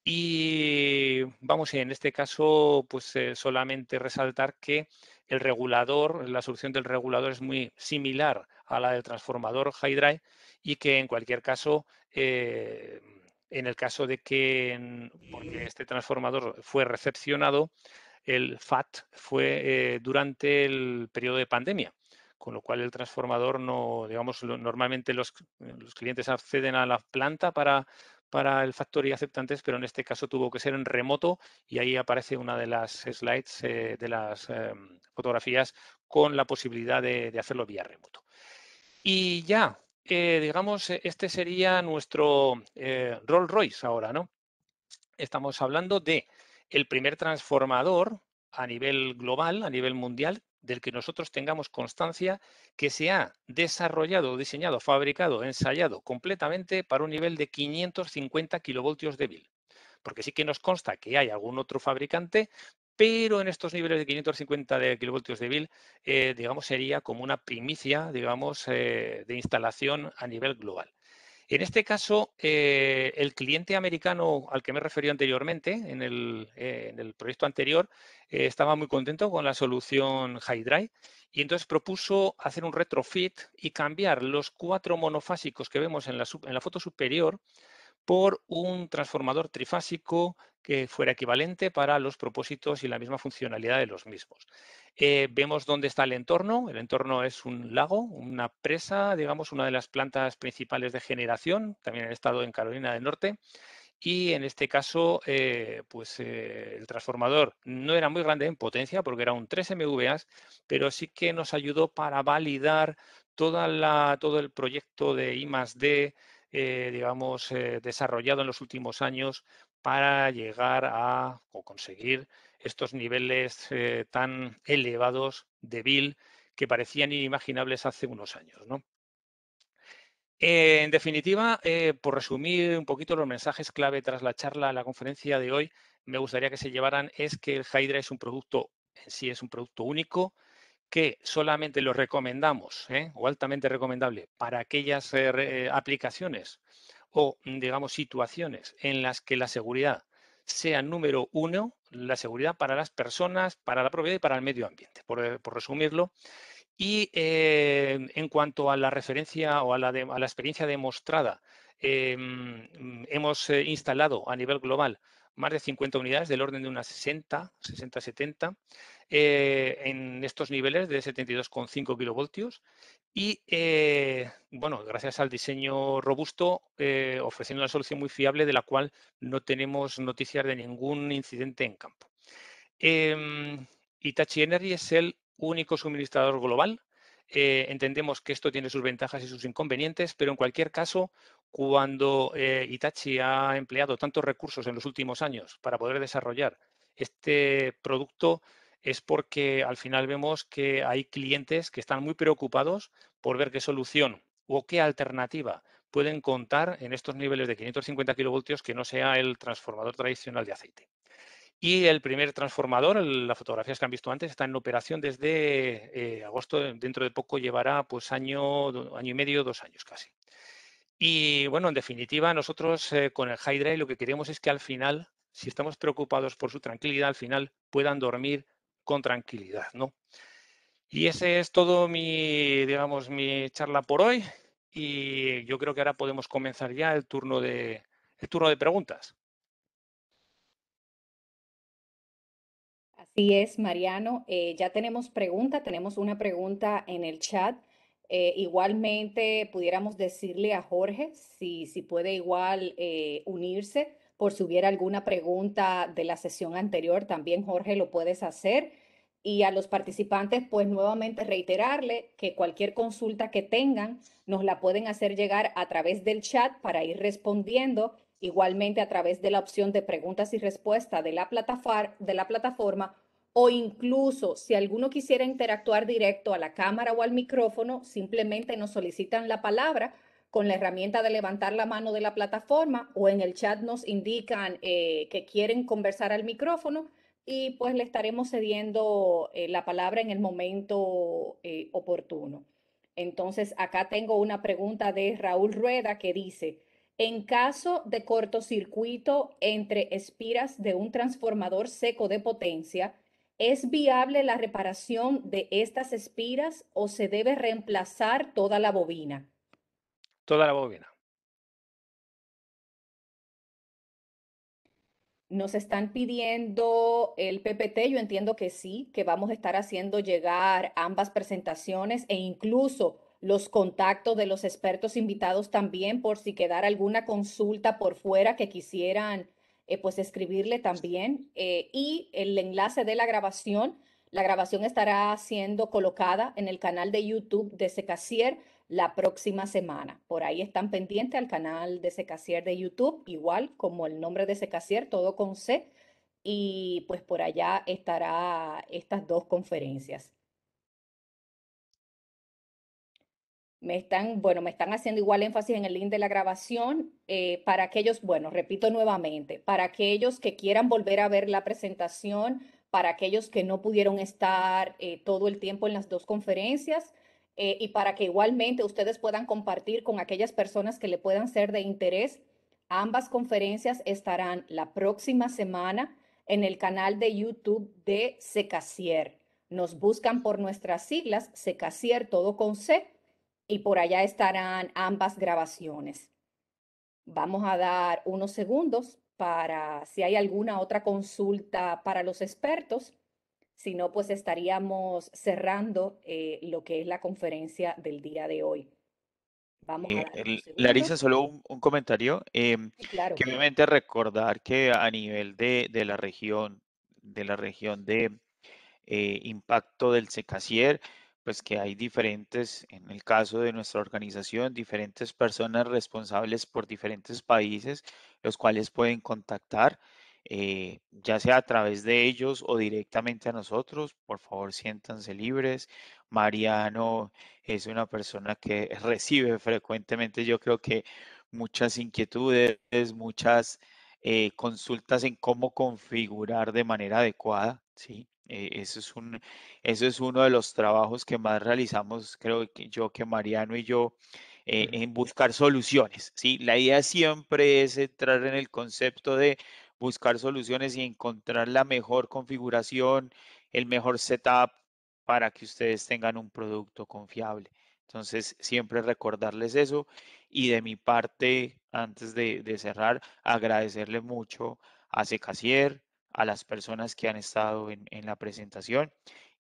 Y vamos, en este caso, pues solamente resaltar que el regulador, la solución del regulador es muy similar a la del transformador high y que en cualquier caso en el caso de que, este transformador fue recepcionado, el FAT fue eh, durante el periodo de pandemia, con lo cual el transformador no, digamos, normalmente los, los, clientes acceden a la planta para, para el factory aceptantes, pero en este caso tuvo que ser en remoto y ahí aparece una de las slides eh, de las eh, fotografías con la posibilidad de, de hacerlo vía remoto. Y ya, digamos, e, este sería nuestro Roll eh, Rolls Royce ahora, ¿no? Estamos hablando de el primer transformador a nivel global, a nivel mundial, del que nosotros tengamos constancia que se ha desarrollado, diseñado, fabricado, ensayado completamente para un nivel de 550 kilovoltios débil. Porque sí que nos consta que hay algún otro fabricante, pero en estos niveles de 550 de kilovoltios de Bill, eh, digamos, sería como una primicia, digamos, eh, de instalación a nivel global. En este caso, eh, el cliente americano al que me referí anteriormente, en el, proyecto anterior, estaba muy contento con la solución Hi-Dry y entonces propuso hacer un retrofit y cambiar los cuatro monofásicos que vemos en la foto superior por un transformador trifásico que fuera equivalente para los propósitos y la misma funcionalidad de los mismos. Eh, vemos dónde está el entorno. El entorno es un lago, una presa, digamos, una de las plantas principales de generación, también el estado en Carolina del Norte. Y en este caso, eh, pues eh, el transformador no era muy grande en potencia porque era un 3 MVA, pero sí que nos ayudó para validar toda la, todo el proyecto de I D eh, digamos, eh, desarrollado en los últimos años para llegar a o conseguir estos niveles eh, tan elevados de bill que parecían inimaginables hace unos años, ¿no? En definitiva, por resumir un poquito los mensajes clave tras la charla, la conferencia de hoy, me gustaría que se llevaran es que el Hydra es un producto, en sí es un producto único, que solamente lo recomendamos ¿eh? o altamente recomendable para aquellas eh, eh, aplicaciones o, mm, digamos, situaciones en las que la seguridad sea número uno, la seguridad para las personas, para la propiedad y para el medio ambiente, por, resumirlo. Y en cuanto a la referencia o la, a la experiencia demostrada, mm, hemos instalado a nivel global más de 50 unidades, del orden de unas 60, 60, 70, en estos niveles de 72,5 kilovoltios. Y eh, bueno, gracias al diseño robusto, eh, ofreciendo una solución muy fiable de la cual no tenemos noticias de ningún incidente en campo. Em, Itachi Energy es el único suministrador global eh, entendemos que esto tiene sus ventajas y sus inconvenientes, pero en cualquier caso, cuando eh, Hitachi Itachi ha empleado tantos recursos en los últimos años para poder desarrollar este producto, es porque al final vemos que hay clientes que están muy preocupados por ver qué solución o qué alternativa pueden contar en estos niveles de 550 kilovoltios que no sea el transformador tradicional de aceite. Y el primer transformador, las fotografías que han visto antes, está en operación desde eh, agosto. Eh, dentro de poco llevará pues año, año y medio, dos años casi. Y bueno, en definitiva, nosotros eh, con el High lo que queremos es que al final, si estamos preocupados por su tranquilidad, al final puedan dormir con tranquilidad, ¿no? Y ese es todo mi, digamos, mi charla por hoy. Y yo creo que ahora podemos comenzar ya el turno de, el turno de preguntas. Así es, Mariano. Eh, ya tenemos pregunta, tenemos una pregunta en el chat. Eh, igualmente, pudiéramos decirle a Jorge si, si puede igual eh, unirse por si hubiera alguna pregunta de la sesión anterior, también Jorge lo puedes hacer. Y a los participantes, pues nuevamente reiterarle que cualquier consulta que tengan nos la pueden hacer llegar a través del chat para ir respondiendo, igualmente a través de la opción de preguntas y respuestas de la plataforma o incluso si alguno quisiera interactuar directo a la cámara o al micrófono, simplemente nos solicitan la palabra con la herramienta de levantar la mano de la plataforma o en el chat nos indican eh, que quieren conversar al micrófono y pues le estaremos cediendo eh, la palabra en el momento eh, oportuno. Entonces, acá tengo una pregunta de Raúl Rueda que dice, en caso de cortocircuito entre espiras de un transformador seco de potencia, ¿Es viable la reparación de estas espiras o se debe reemplazar toda la bobina? Toda la bobina. Nos están pidiendo el PPT, yo entiendo que sí, que vamos a estar haciendo llegar ambas presentaciones e incluso los contactos de los expertos invitados también por si quedara alguna consulta por fuera que quisieran eh, pues escribirle también. Eh, y el enlace de la grabación, la grabación estará siendo colocada en el canal de YouTube de Secasier la próxima semana. Por ahí están pendientes al canal de Secasier de YouTube, igual como el nombre de Secasier, todo con C. Y pues por allá estará estas dos conferencias. me están, bueno, me están haciendo igual énfasis en el link de la grabación eh, para aquellos, bueno, repito nuevamente, para aquellos que quieran volver a ver la presentación, para aquellos que no pudieron estar eh, todo el tiempo en las dos conferencias eh, y para que igualmente ustedes puedan compartir con aquellas personas que le puedan ser de interés. Ambas conferencias estarán la próxima semana en el canal de YouTube de Secasier. Nos buscan por nuestras siglas, Secasier, todo con C y por allá estarán ambas grabaciones. Vamos a dar unos segundos para si hay alguna otra consulta para los expertos. Si no, pues estaríamos cerrando eh, lo que es la conferencia del día de hoy. Vamos eh, Larisa, solo un, comentario. Eh, claro. Que obviamente recordar que a nivel de, de la región, de la región de eh, impacto del Secasier, pues que hay diferentes, en el caso de nuestra organización, diferentes personas responsables por diferentes países, los cuales pueden contactar, eh, ya sea a través de ellos o directamente a nosotros. Por favor, siéntanse libres. Mariano es una persona que <laughs> recibe frecuentemente, yo creo que muchas inquietudes, muchas eh, consultas en cómo configurar de manera adecuada, ¿sí? Eh, eso, es un, eso es uno de los trabajos que más realizamos, creo que yo, que Mariano y yo, eh, en buscar soluciones. ¿sí? La idea siempre es entrar en el concepto de buscar soluciones y encontrar la mejor configuración, el mejor setup para que ustedes tengan un producto confiable. Entonces, siempre recordarles eso. Y de mi parte, antes de, de cerrar, agradecerle mucho a Secasier, a las personas que han estado en, la presentación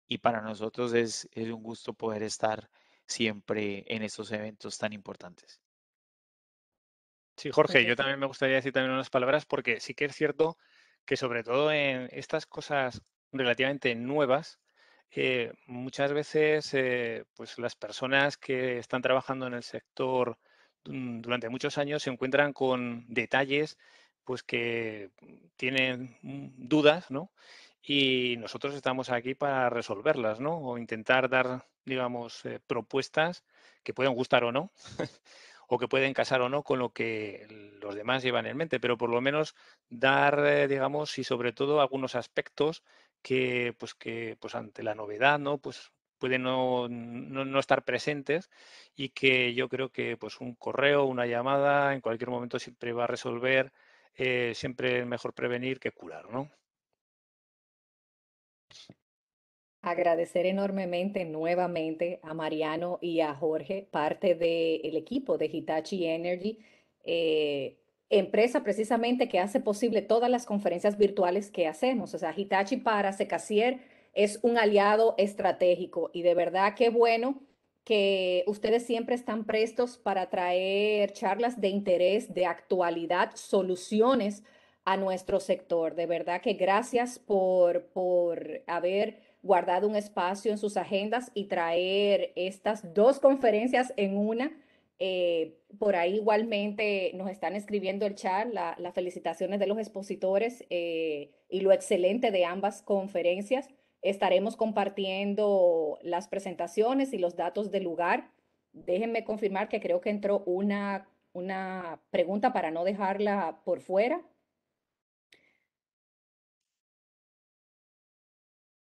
y para nosotros es, un gusto poder estar siempre en estos eventos tan importantes. Sí, Jorge, yo también me gustaría decir también unas palabras porque sí que es cierto que sobre todo en estas cosas relativamente nuevas, eh, muchas veces eh, pues las personas que están trabajando en el sector mm, durante muchos años se encuentran con detalles pues que tienen mm, dudas, ¿no? Y nosotros estamos aquí para resolverlas, ¿no? O intentar dar, digamos, eh, propuestas que pueden gustar o no, <laughs> o que pueden casar o no con lo que los demás llevan en mente, pero por lo menos dar, eh, digamos, y sobre todo algunos aspectos que, pues, que, pues, ante la novedad, ¿no? Pues pueden no, no, estar presentes y que yo creo que pues un correo, una llamada, en cualquier momento siempre va a resolver eh, siempre mejor prevenir que curar, ¿no? Agradecer enormemente nuevamente a Mariano y a Jorge, parte del equipo de Hitachi Energy, eh, empresa precisamente que hace posible todas las conferencias virtuales que hacemos. O sea, Hitachi para Secasier es un aliado estratégico y de verdad qué bueno que ustedes siempre están prestos para traer charlas de interés, de actualidad, soluciones a nuestro sector. De verdad que gracias por, haber guardado un espacio en sus agendas y traer estas dos conferencias en una. Eh, por ahí igualmente nos están escribiendo el chat las felicitaciones de los expositores eh, y lo excelente de ambas conferencias. Estaremos compartiendo las presentaciones y los datos del lugar. Déjenme confirmar que creo que entró una, una pregunta para no dejarla por fuera.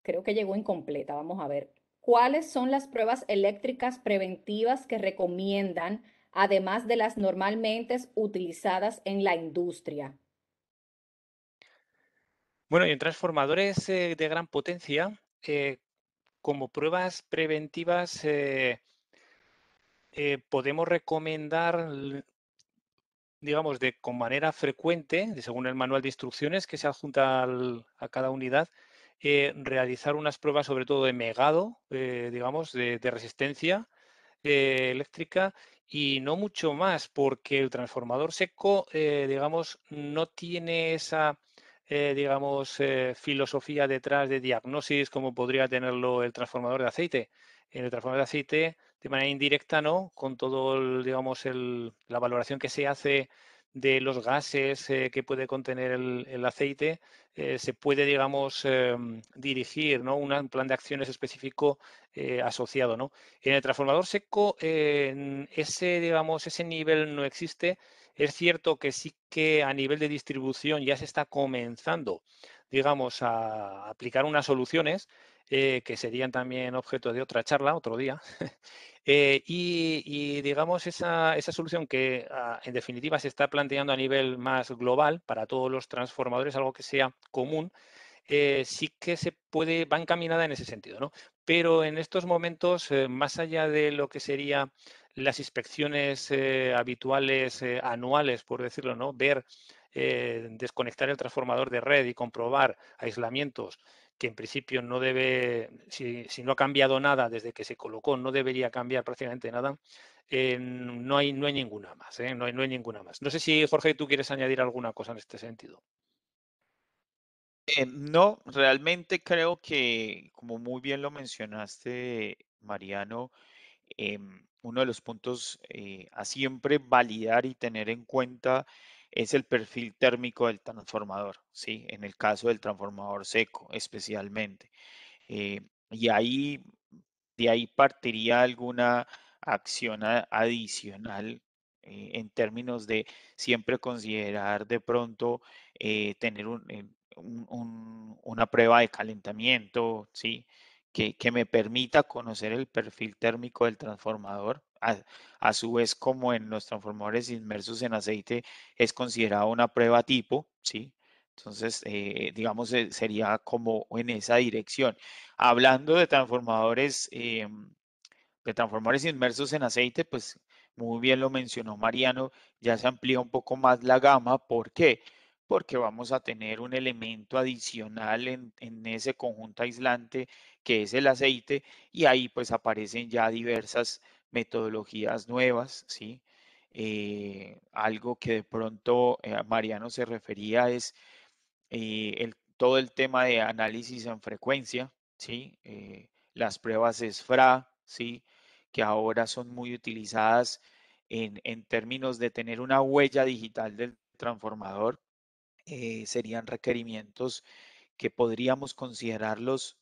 Creo que llegó incompleta, vamos a ver. ¿Cuáles son las pruebas eléctricas preventivas que recomiendan, además de las normalmente utilizadas en la industria? Bueno, y en transformadores eh, de gran potencia, eh, como pruebas preventivas, eh, podemos recomendar, digamos, de, con manera frecuente, según el manual de instrucciones que se adjunta a cada unidad, realizar unas pruebas sobre todo de megado, digamos, de resistencia eléctrica y no mucho más, porque el transformador seco, digamos, no tiene esa eh, digamos, eh, filosofía detrás de diagnosis como podría tenerlo el transformador de aceite. En el transformador de aceite, de manera indirecta, ¿no? Con todo, digamos, el, la valoración que se hace de los gases eh, que puede contener el, el aceite, se puede, digamos, em, dirigir ¿no? un plan de acciones específico asociado, ¿no? En el transformador seco, ese, digamos, ese nivel no existe, es cierto que sí que a nivel de distribución ya se está comenzando, digamos, a aplicar unas soluciones eh, que serían también objeto de otra charla otro día. <laughs> Eh, y, digamos, esa, solución que ah, en definitiva se está planteando a nivel más global para todos los transformadores, algo que sea común, eh, sí que se puede, va encaminada en ese sentido, Pero en estos momentos, más allá de lo que sería las inspecciones eh, habituales eh, anuales, por decirlo, ¿no? Ver, eh, desconectar el transformador de red y comprobar aislamientos que en principio no debe, si, no ha cambiado nada desde que se colocó, no debería cambiar prácticamente nada, no, hay, no hay ninguna más, no, no hay ninguna más. No sé si, Jorge, tú quieres añadir alguna cosa en este sentido. no, realmente creo que, como muy bien lo mencionaste, Mariano, em, uno de los puntos eh, a siempre validar y tener en cuenta es el perfil térmico del transformador, ¿sí? En el caso del transformador seco, especialmente. Eh, y ahí, de ahí partiría alguna acción adicional eh, en términos de siempre considerar de pronto tener una prueba de calentamiento, ¿sí? sí que, me permita conocer el perfil térmico del transformador. A, su vez, como en los transformadores inmersos en aceite, es considerado una prueba tipo, ¿sí? Entonces, eh, digamos, eh, sería como en esa dirección. Hablando de transformadores, eh, de transformadores inmersos en aceite, pues muy bien lo mencionó Mariano, ya se amplía un poco más la gama. ¿Por qué? porque vamos a tener un elemento adicional en, ese conjunto aislante que es el aceite y ahí pues aparecen ya diversas metodologías nuevas, ¿sí? Eh, algo que de pronto eh, Mariano se refería es eh, el, todo el tema de análisis en frecuencia, ¿sí? las pruebas SFRA, ¿sí? que ahora son muy utilizadas en, en términos de tener una huella digital del transformador, eh, serían requerimientos que podríamos considerarlos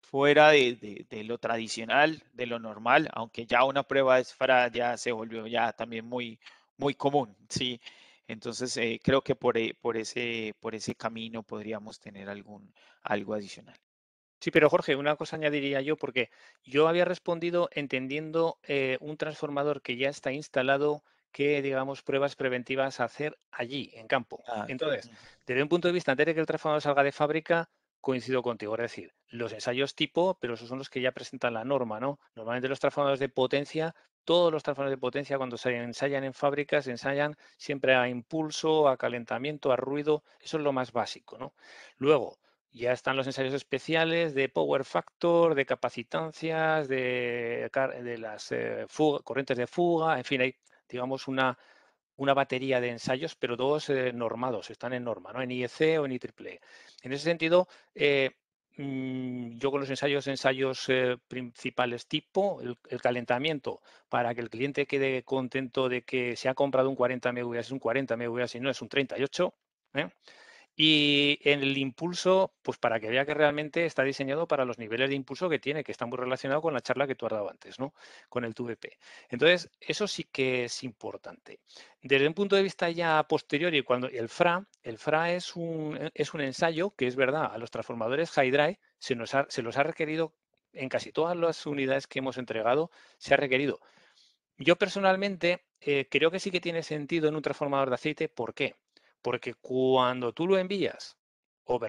fuera de, lo tradicional, de lo normal, aunque ya una prueba de esfera ya se volvió ya también muy, muy común, ¿sí? Entonces, eh, creo que por, eh, por, ese, por ese camino podríamos tener algún, algo adicional. Sí, pero Jorge, una cosa añadiría yo, porque yo había respondido entendiendo un transformador que ya está instalado, qué, digamos, pruebas preventivas hacer allí, en campo. Ah, Entonces, desde un punto de vista, antes de que el transformador salga de fábrica, coincido contigo, es decir, los ensayos tipo, pero esos son los que ya presentan la norma, ¿no? Normalmente los transformadores de potencia, todos los transformadores de potencia cuando se ensayan en fábrica se ensayan siempre a impulso, a calentamiento, a ruido, eso es lo más básico, ¿no? Luego, ya están los ensayos especiales de power factor, de capacitancias, de, de las eh, corrientes de fuga, en fin, hay digamos, una, batería de ensayos, pero todos eh, normados, están en norma, ¿no? En IEC o en IEEE. E. En ese sentido, eh, mm, yo con los ensayos, ensayos eh, principales tipo, el, calentamiento, para que el cliente quede contento de que se ha comprado un 40 MW, es un 40 MW, si no es un 38, y en el impulso, pues para que vea que realmente está diseñado para los niveles de impulso que tiene, que está muy relacionado con la charla que tú has dado antes, ¿no? Con el TVP. Entonces, eso sí que es importante. Desde un punto de vista ya posterior y cuando el FRA, el FRA es un, e, es un ensayo que es verdad, a los transformadores high drive se, nos se los ha requerido en casi todas las unidades que hemos entregado, se ha requerido. Yo personalmente eh, creo que sí que tiene sentido en un transformador de aceite. ¿Por qué? Porque cuando tú lo envías,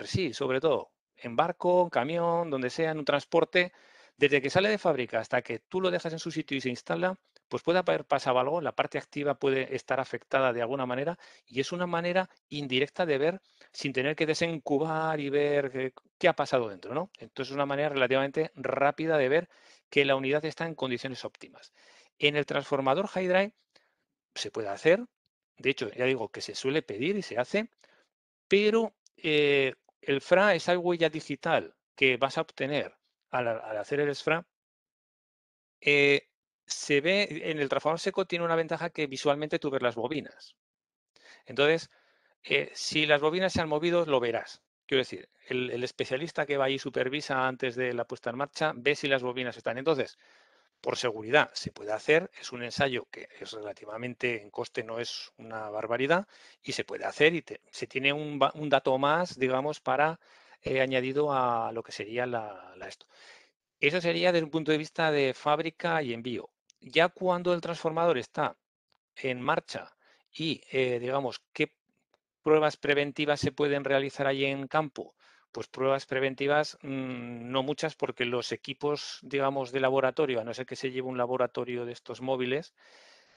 si sobre todo, en barco, en camión, donde sea, en un transporte, desde que sale de fábrica hasta que tú lo dejas en su sitio y se instala, pues puede haber pasado algo, la parte activa puede estar afectada de alguna manera y es una manera indirecta de ver sin tener que desencubar y ver qué, ha pasado dentro, ¿no? Entonces es una manera relativamente rápida de ver que la unidad está en condiciones óptimas. En el transformador high se puede hacer, de hecho, ya digo que se suele pedir y se hace, pero eh, el FRA, esa huella digital que vas a obtener al, hacer el SFRA, eh, se ve en el transformador seco tiene una ventaja que visualmente tú ves las bobinas. Entonces, eh, si las bobinas se han movido, lo verás. Quiero decir, el, el especialista que va y supervisa antes de la puesta en marcha ve si las bobinas están. Entonces, por seguridad se puede hacer, es un ensayo que es relativamente en coste no es una barbaridad y se puede hacer y se tiene un, dato más, digamos, para eh, añadido a lo que sería la, esto. Eso sería desde un punto de vista de fábrica y envío. Ya cuando el transformador está en marcha y, eh, digamos, qué pruebas preventivas se pueden realizar allí en campo pues pruebas preventivas, mm, no muchas, porque los equipos, digamos, de laboratorio, a no ser que se lleve un laboratorio de estos móviles,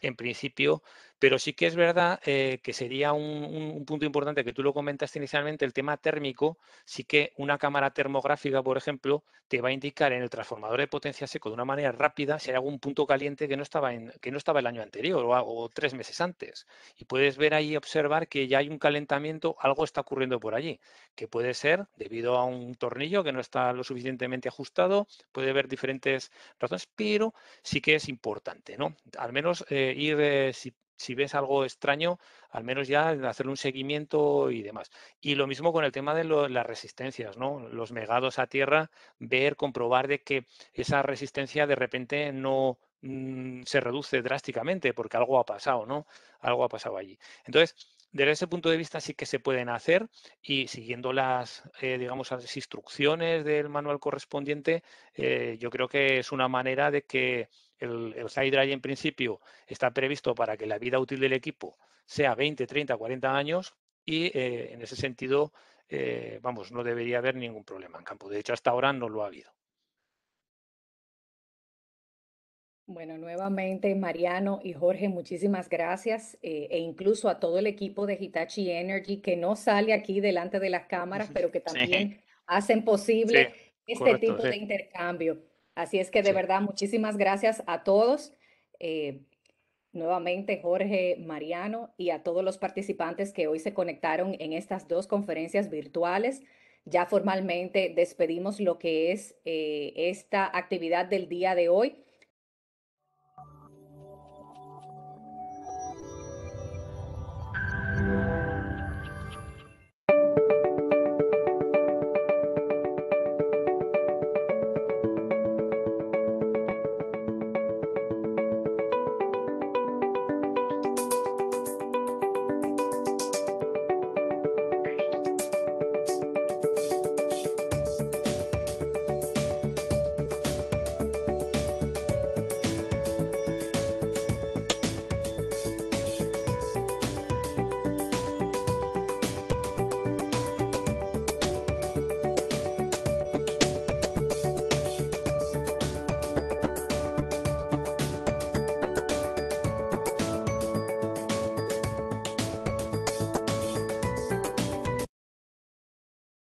en principio, pero sí que es verdad eh, que sería un, punto importante que tú lo comentaste inicialmente, el tema térmico, sí que una cámara termográfica, por ejemplo, te va a indicar en el transformador de potencia seco de una manera rápida si hay algún punto caliente que no estaba, en, que no estaba el año anterior o, tres meses antes. Y puedes ver ahí, observar que ya hay un calentamiento, algo está ocurriendo por allí, que puede ser debido a un tornillo que no está lo suficientemente ajustado, puede haber diferentes razones, pero sí que es importante, ¿no? Al menos... Eh, ir, eh, si, ves algo extraño, al menos ya hacerle un seguimiento y demás. Y lo mismo con el tema de las resistencias, Los megados a tierra, ver, comprobar de que esa resistencia de repente no, mm, se reduce drásticamente porque algo ha pasado, ¿no? Algo ha pasado allí. Entonces, desde ese punto de vista sí que se pueden hacer y siguiendo las, eh, digamos, las instrucciones del manual correspondiente, eh, yo creo que es una manera de que el, el en principio está previsto para que la vida útil del equipo sea 20, 30, 40 años y eh, en ese sentido, eh, vamos, no debería haber ningún problema en campo. De hecho, hasta ahora no lo ha habido. Bueno, nuevamente Mariano y Jorge, muchísimas gracias eh, e incluso a todo el equipo de Hitachi Energy que no sale aquí delante de las cámaras, <laughs> pero que también hacen posible este tipo de intercambio. Así es que de verdad, muchísimas gracias a todos. Eh, nuevamente, Jorge Mariano y a todos los participantes que hoy se conectaron en estas dos conferencias virtuales. Ya formalmente despedimos lo que es eh, esta actividad del día de hoy.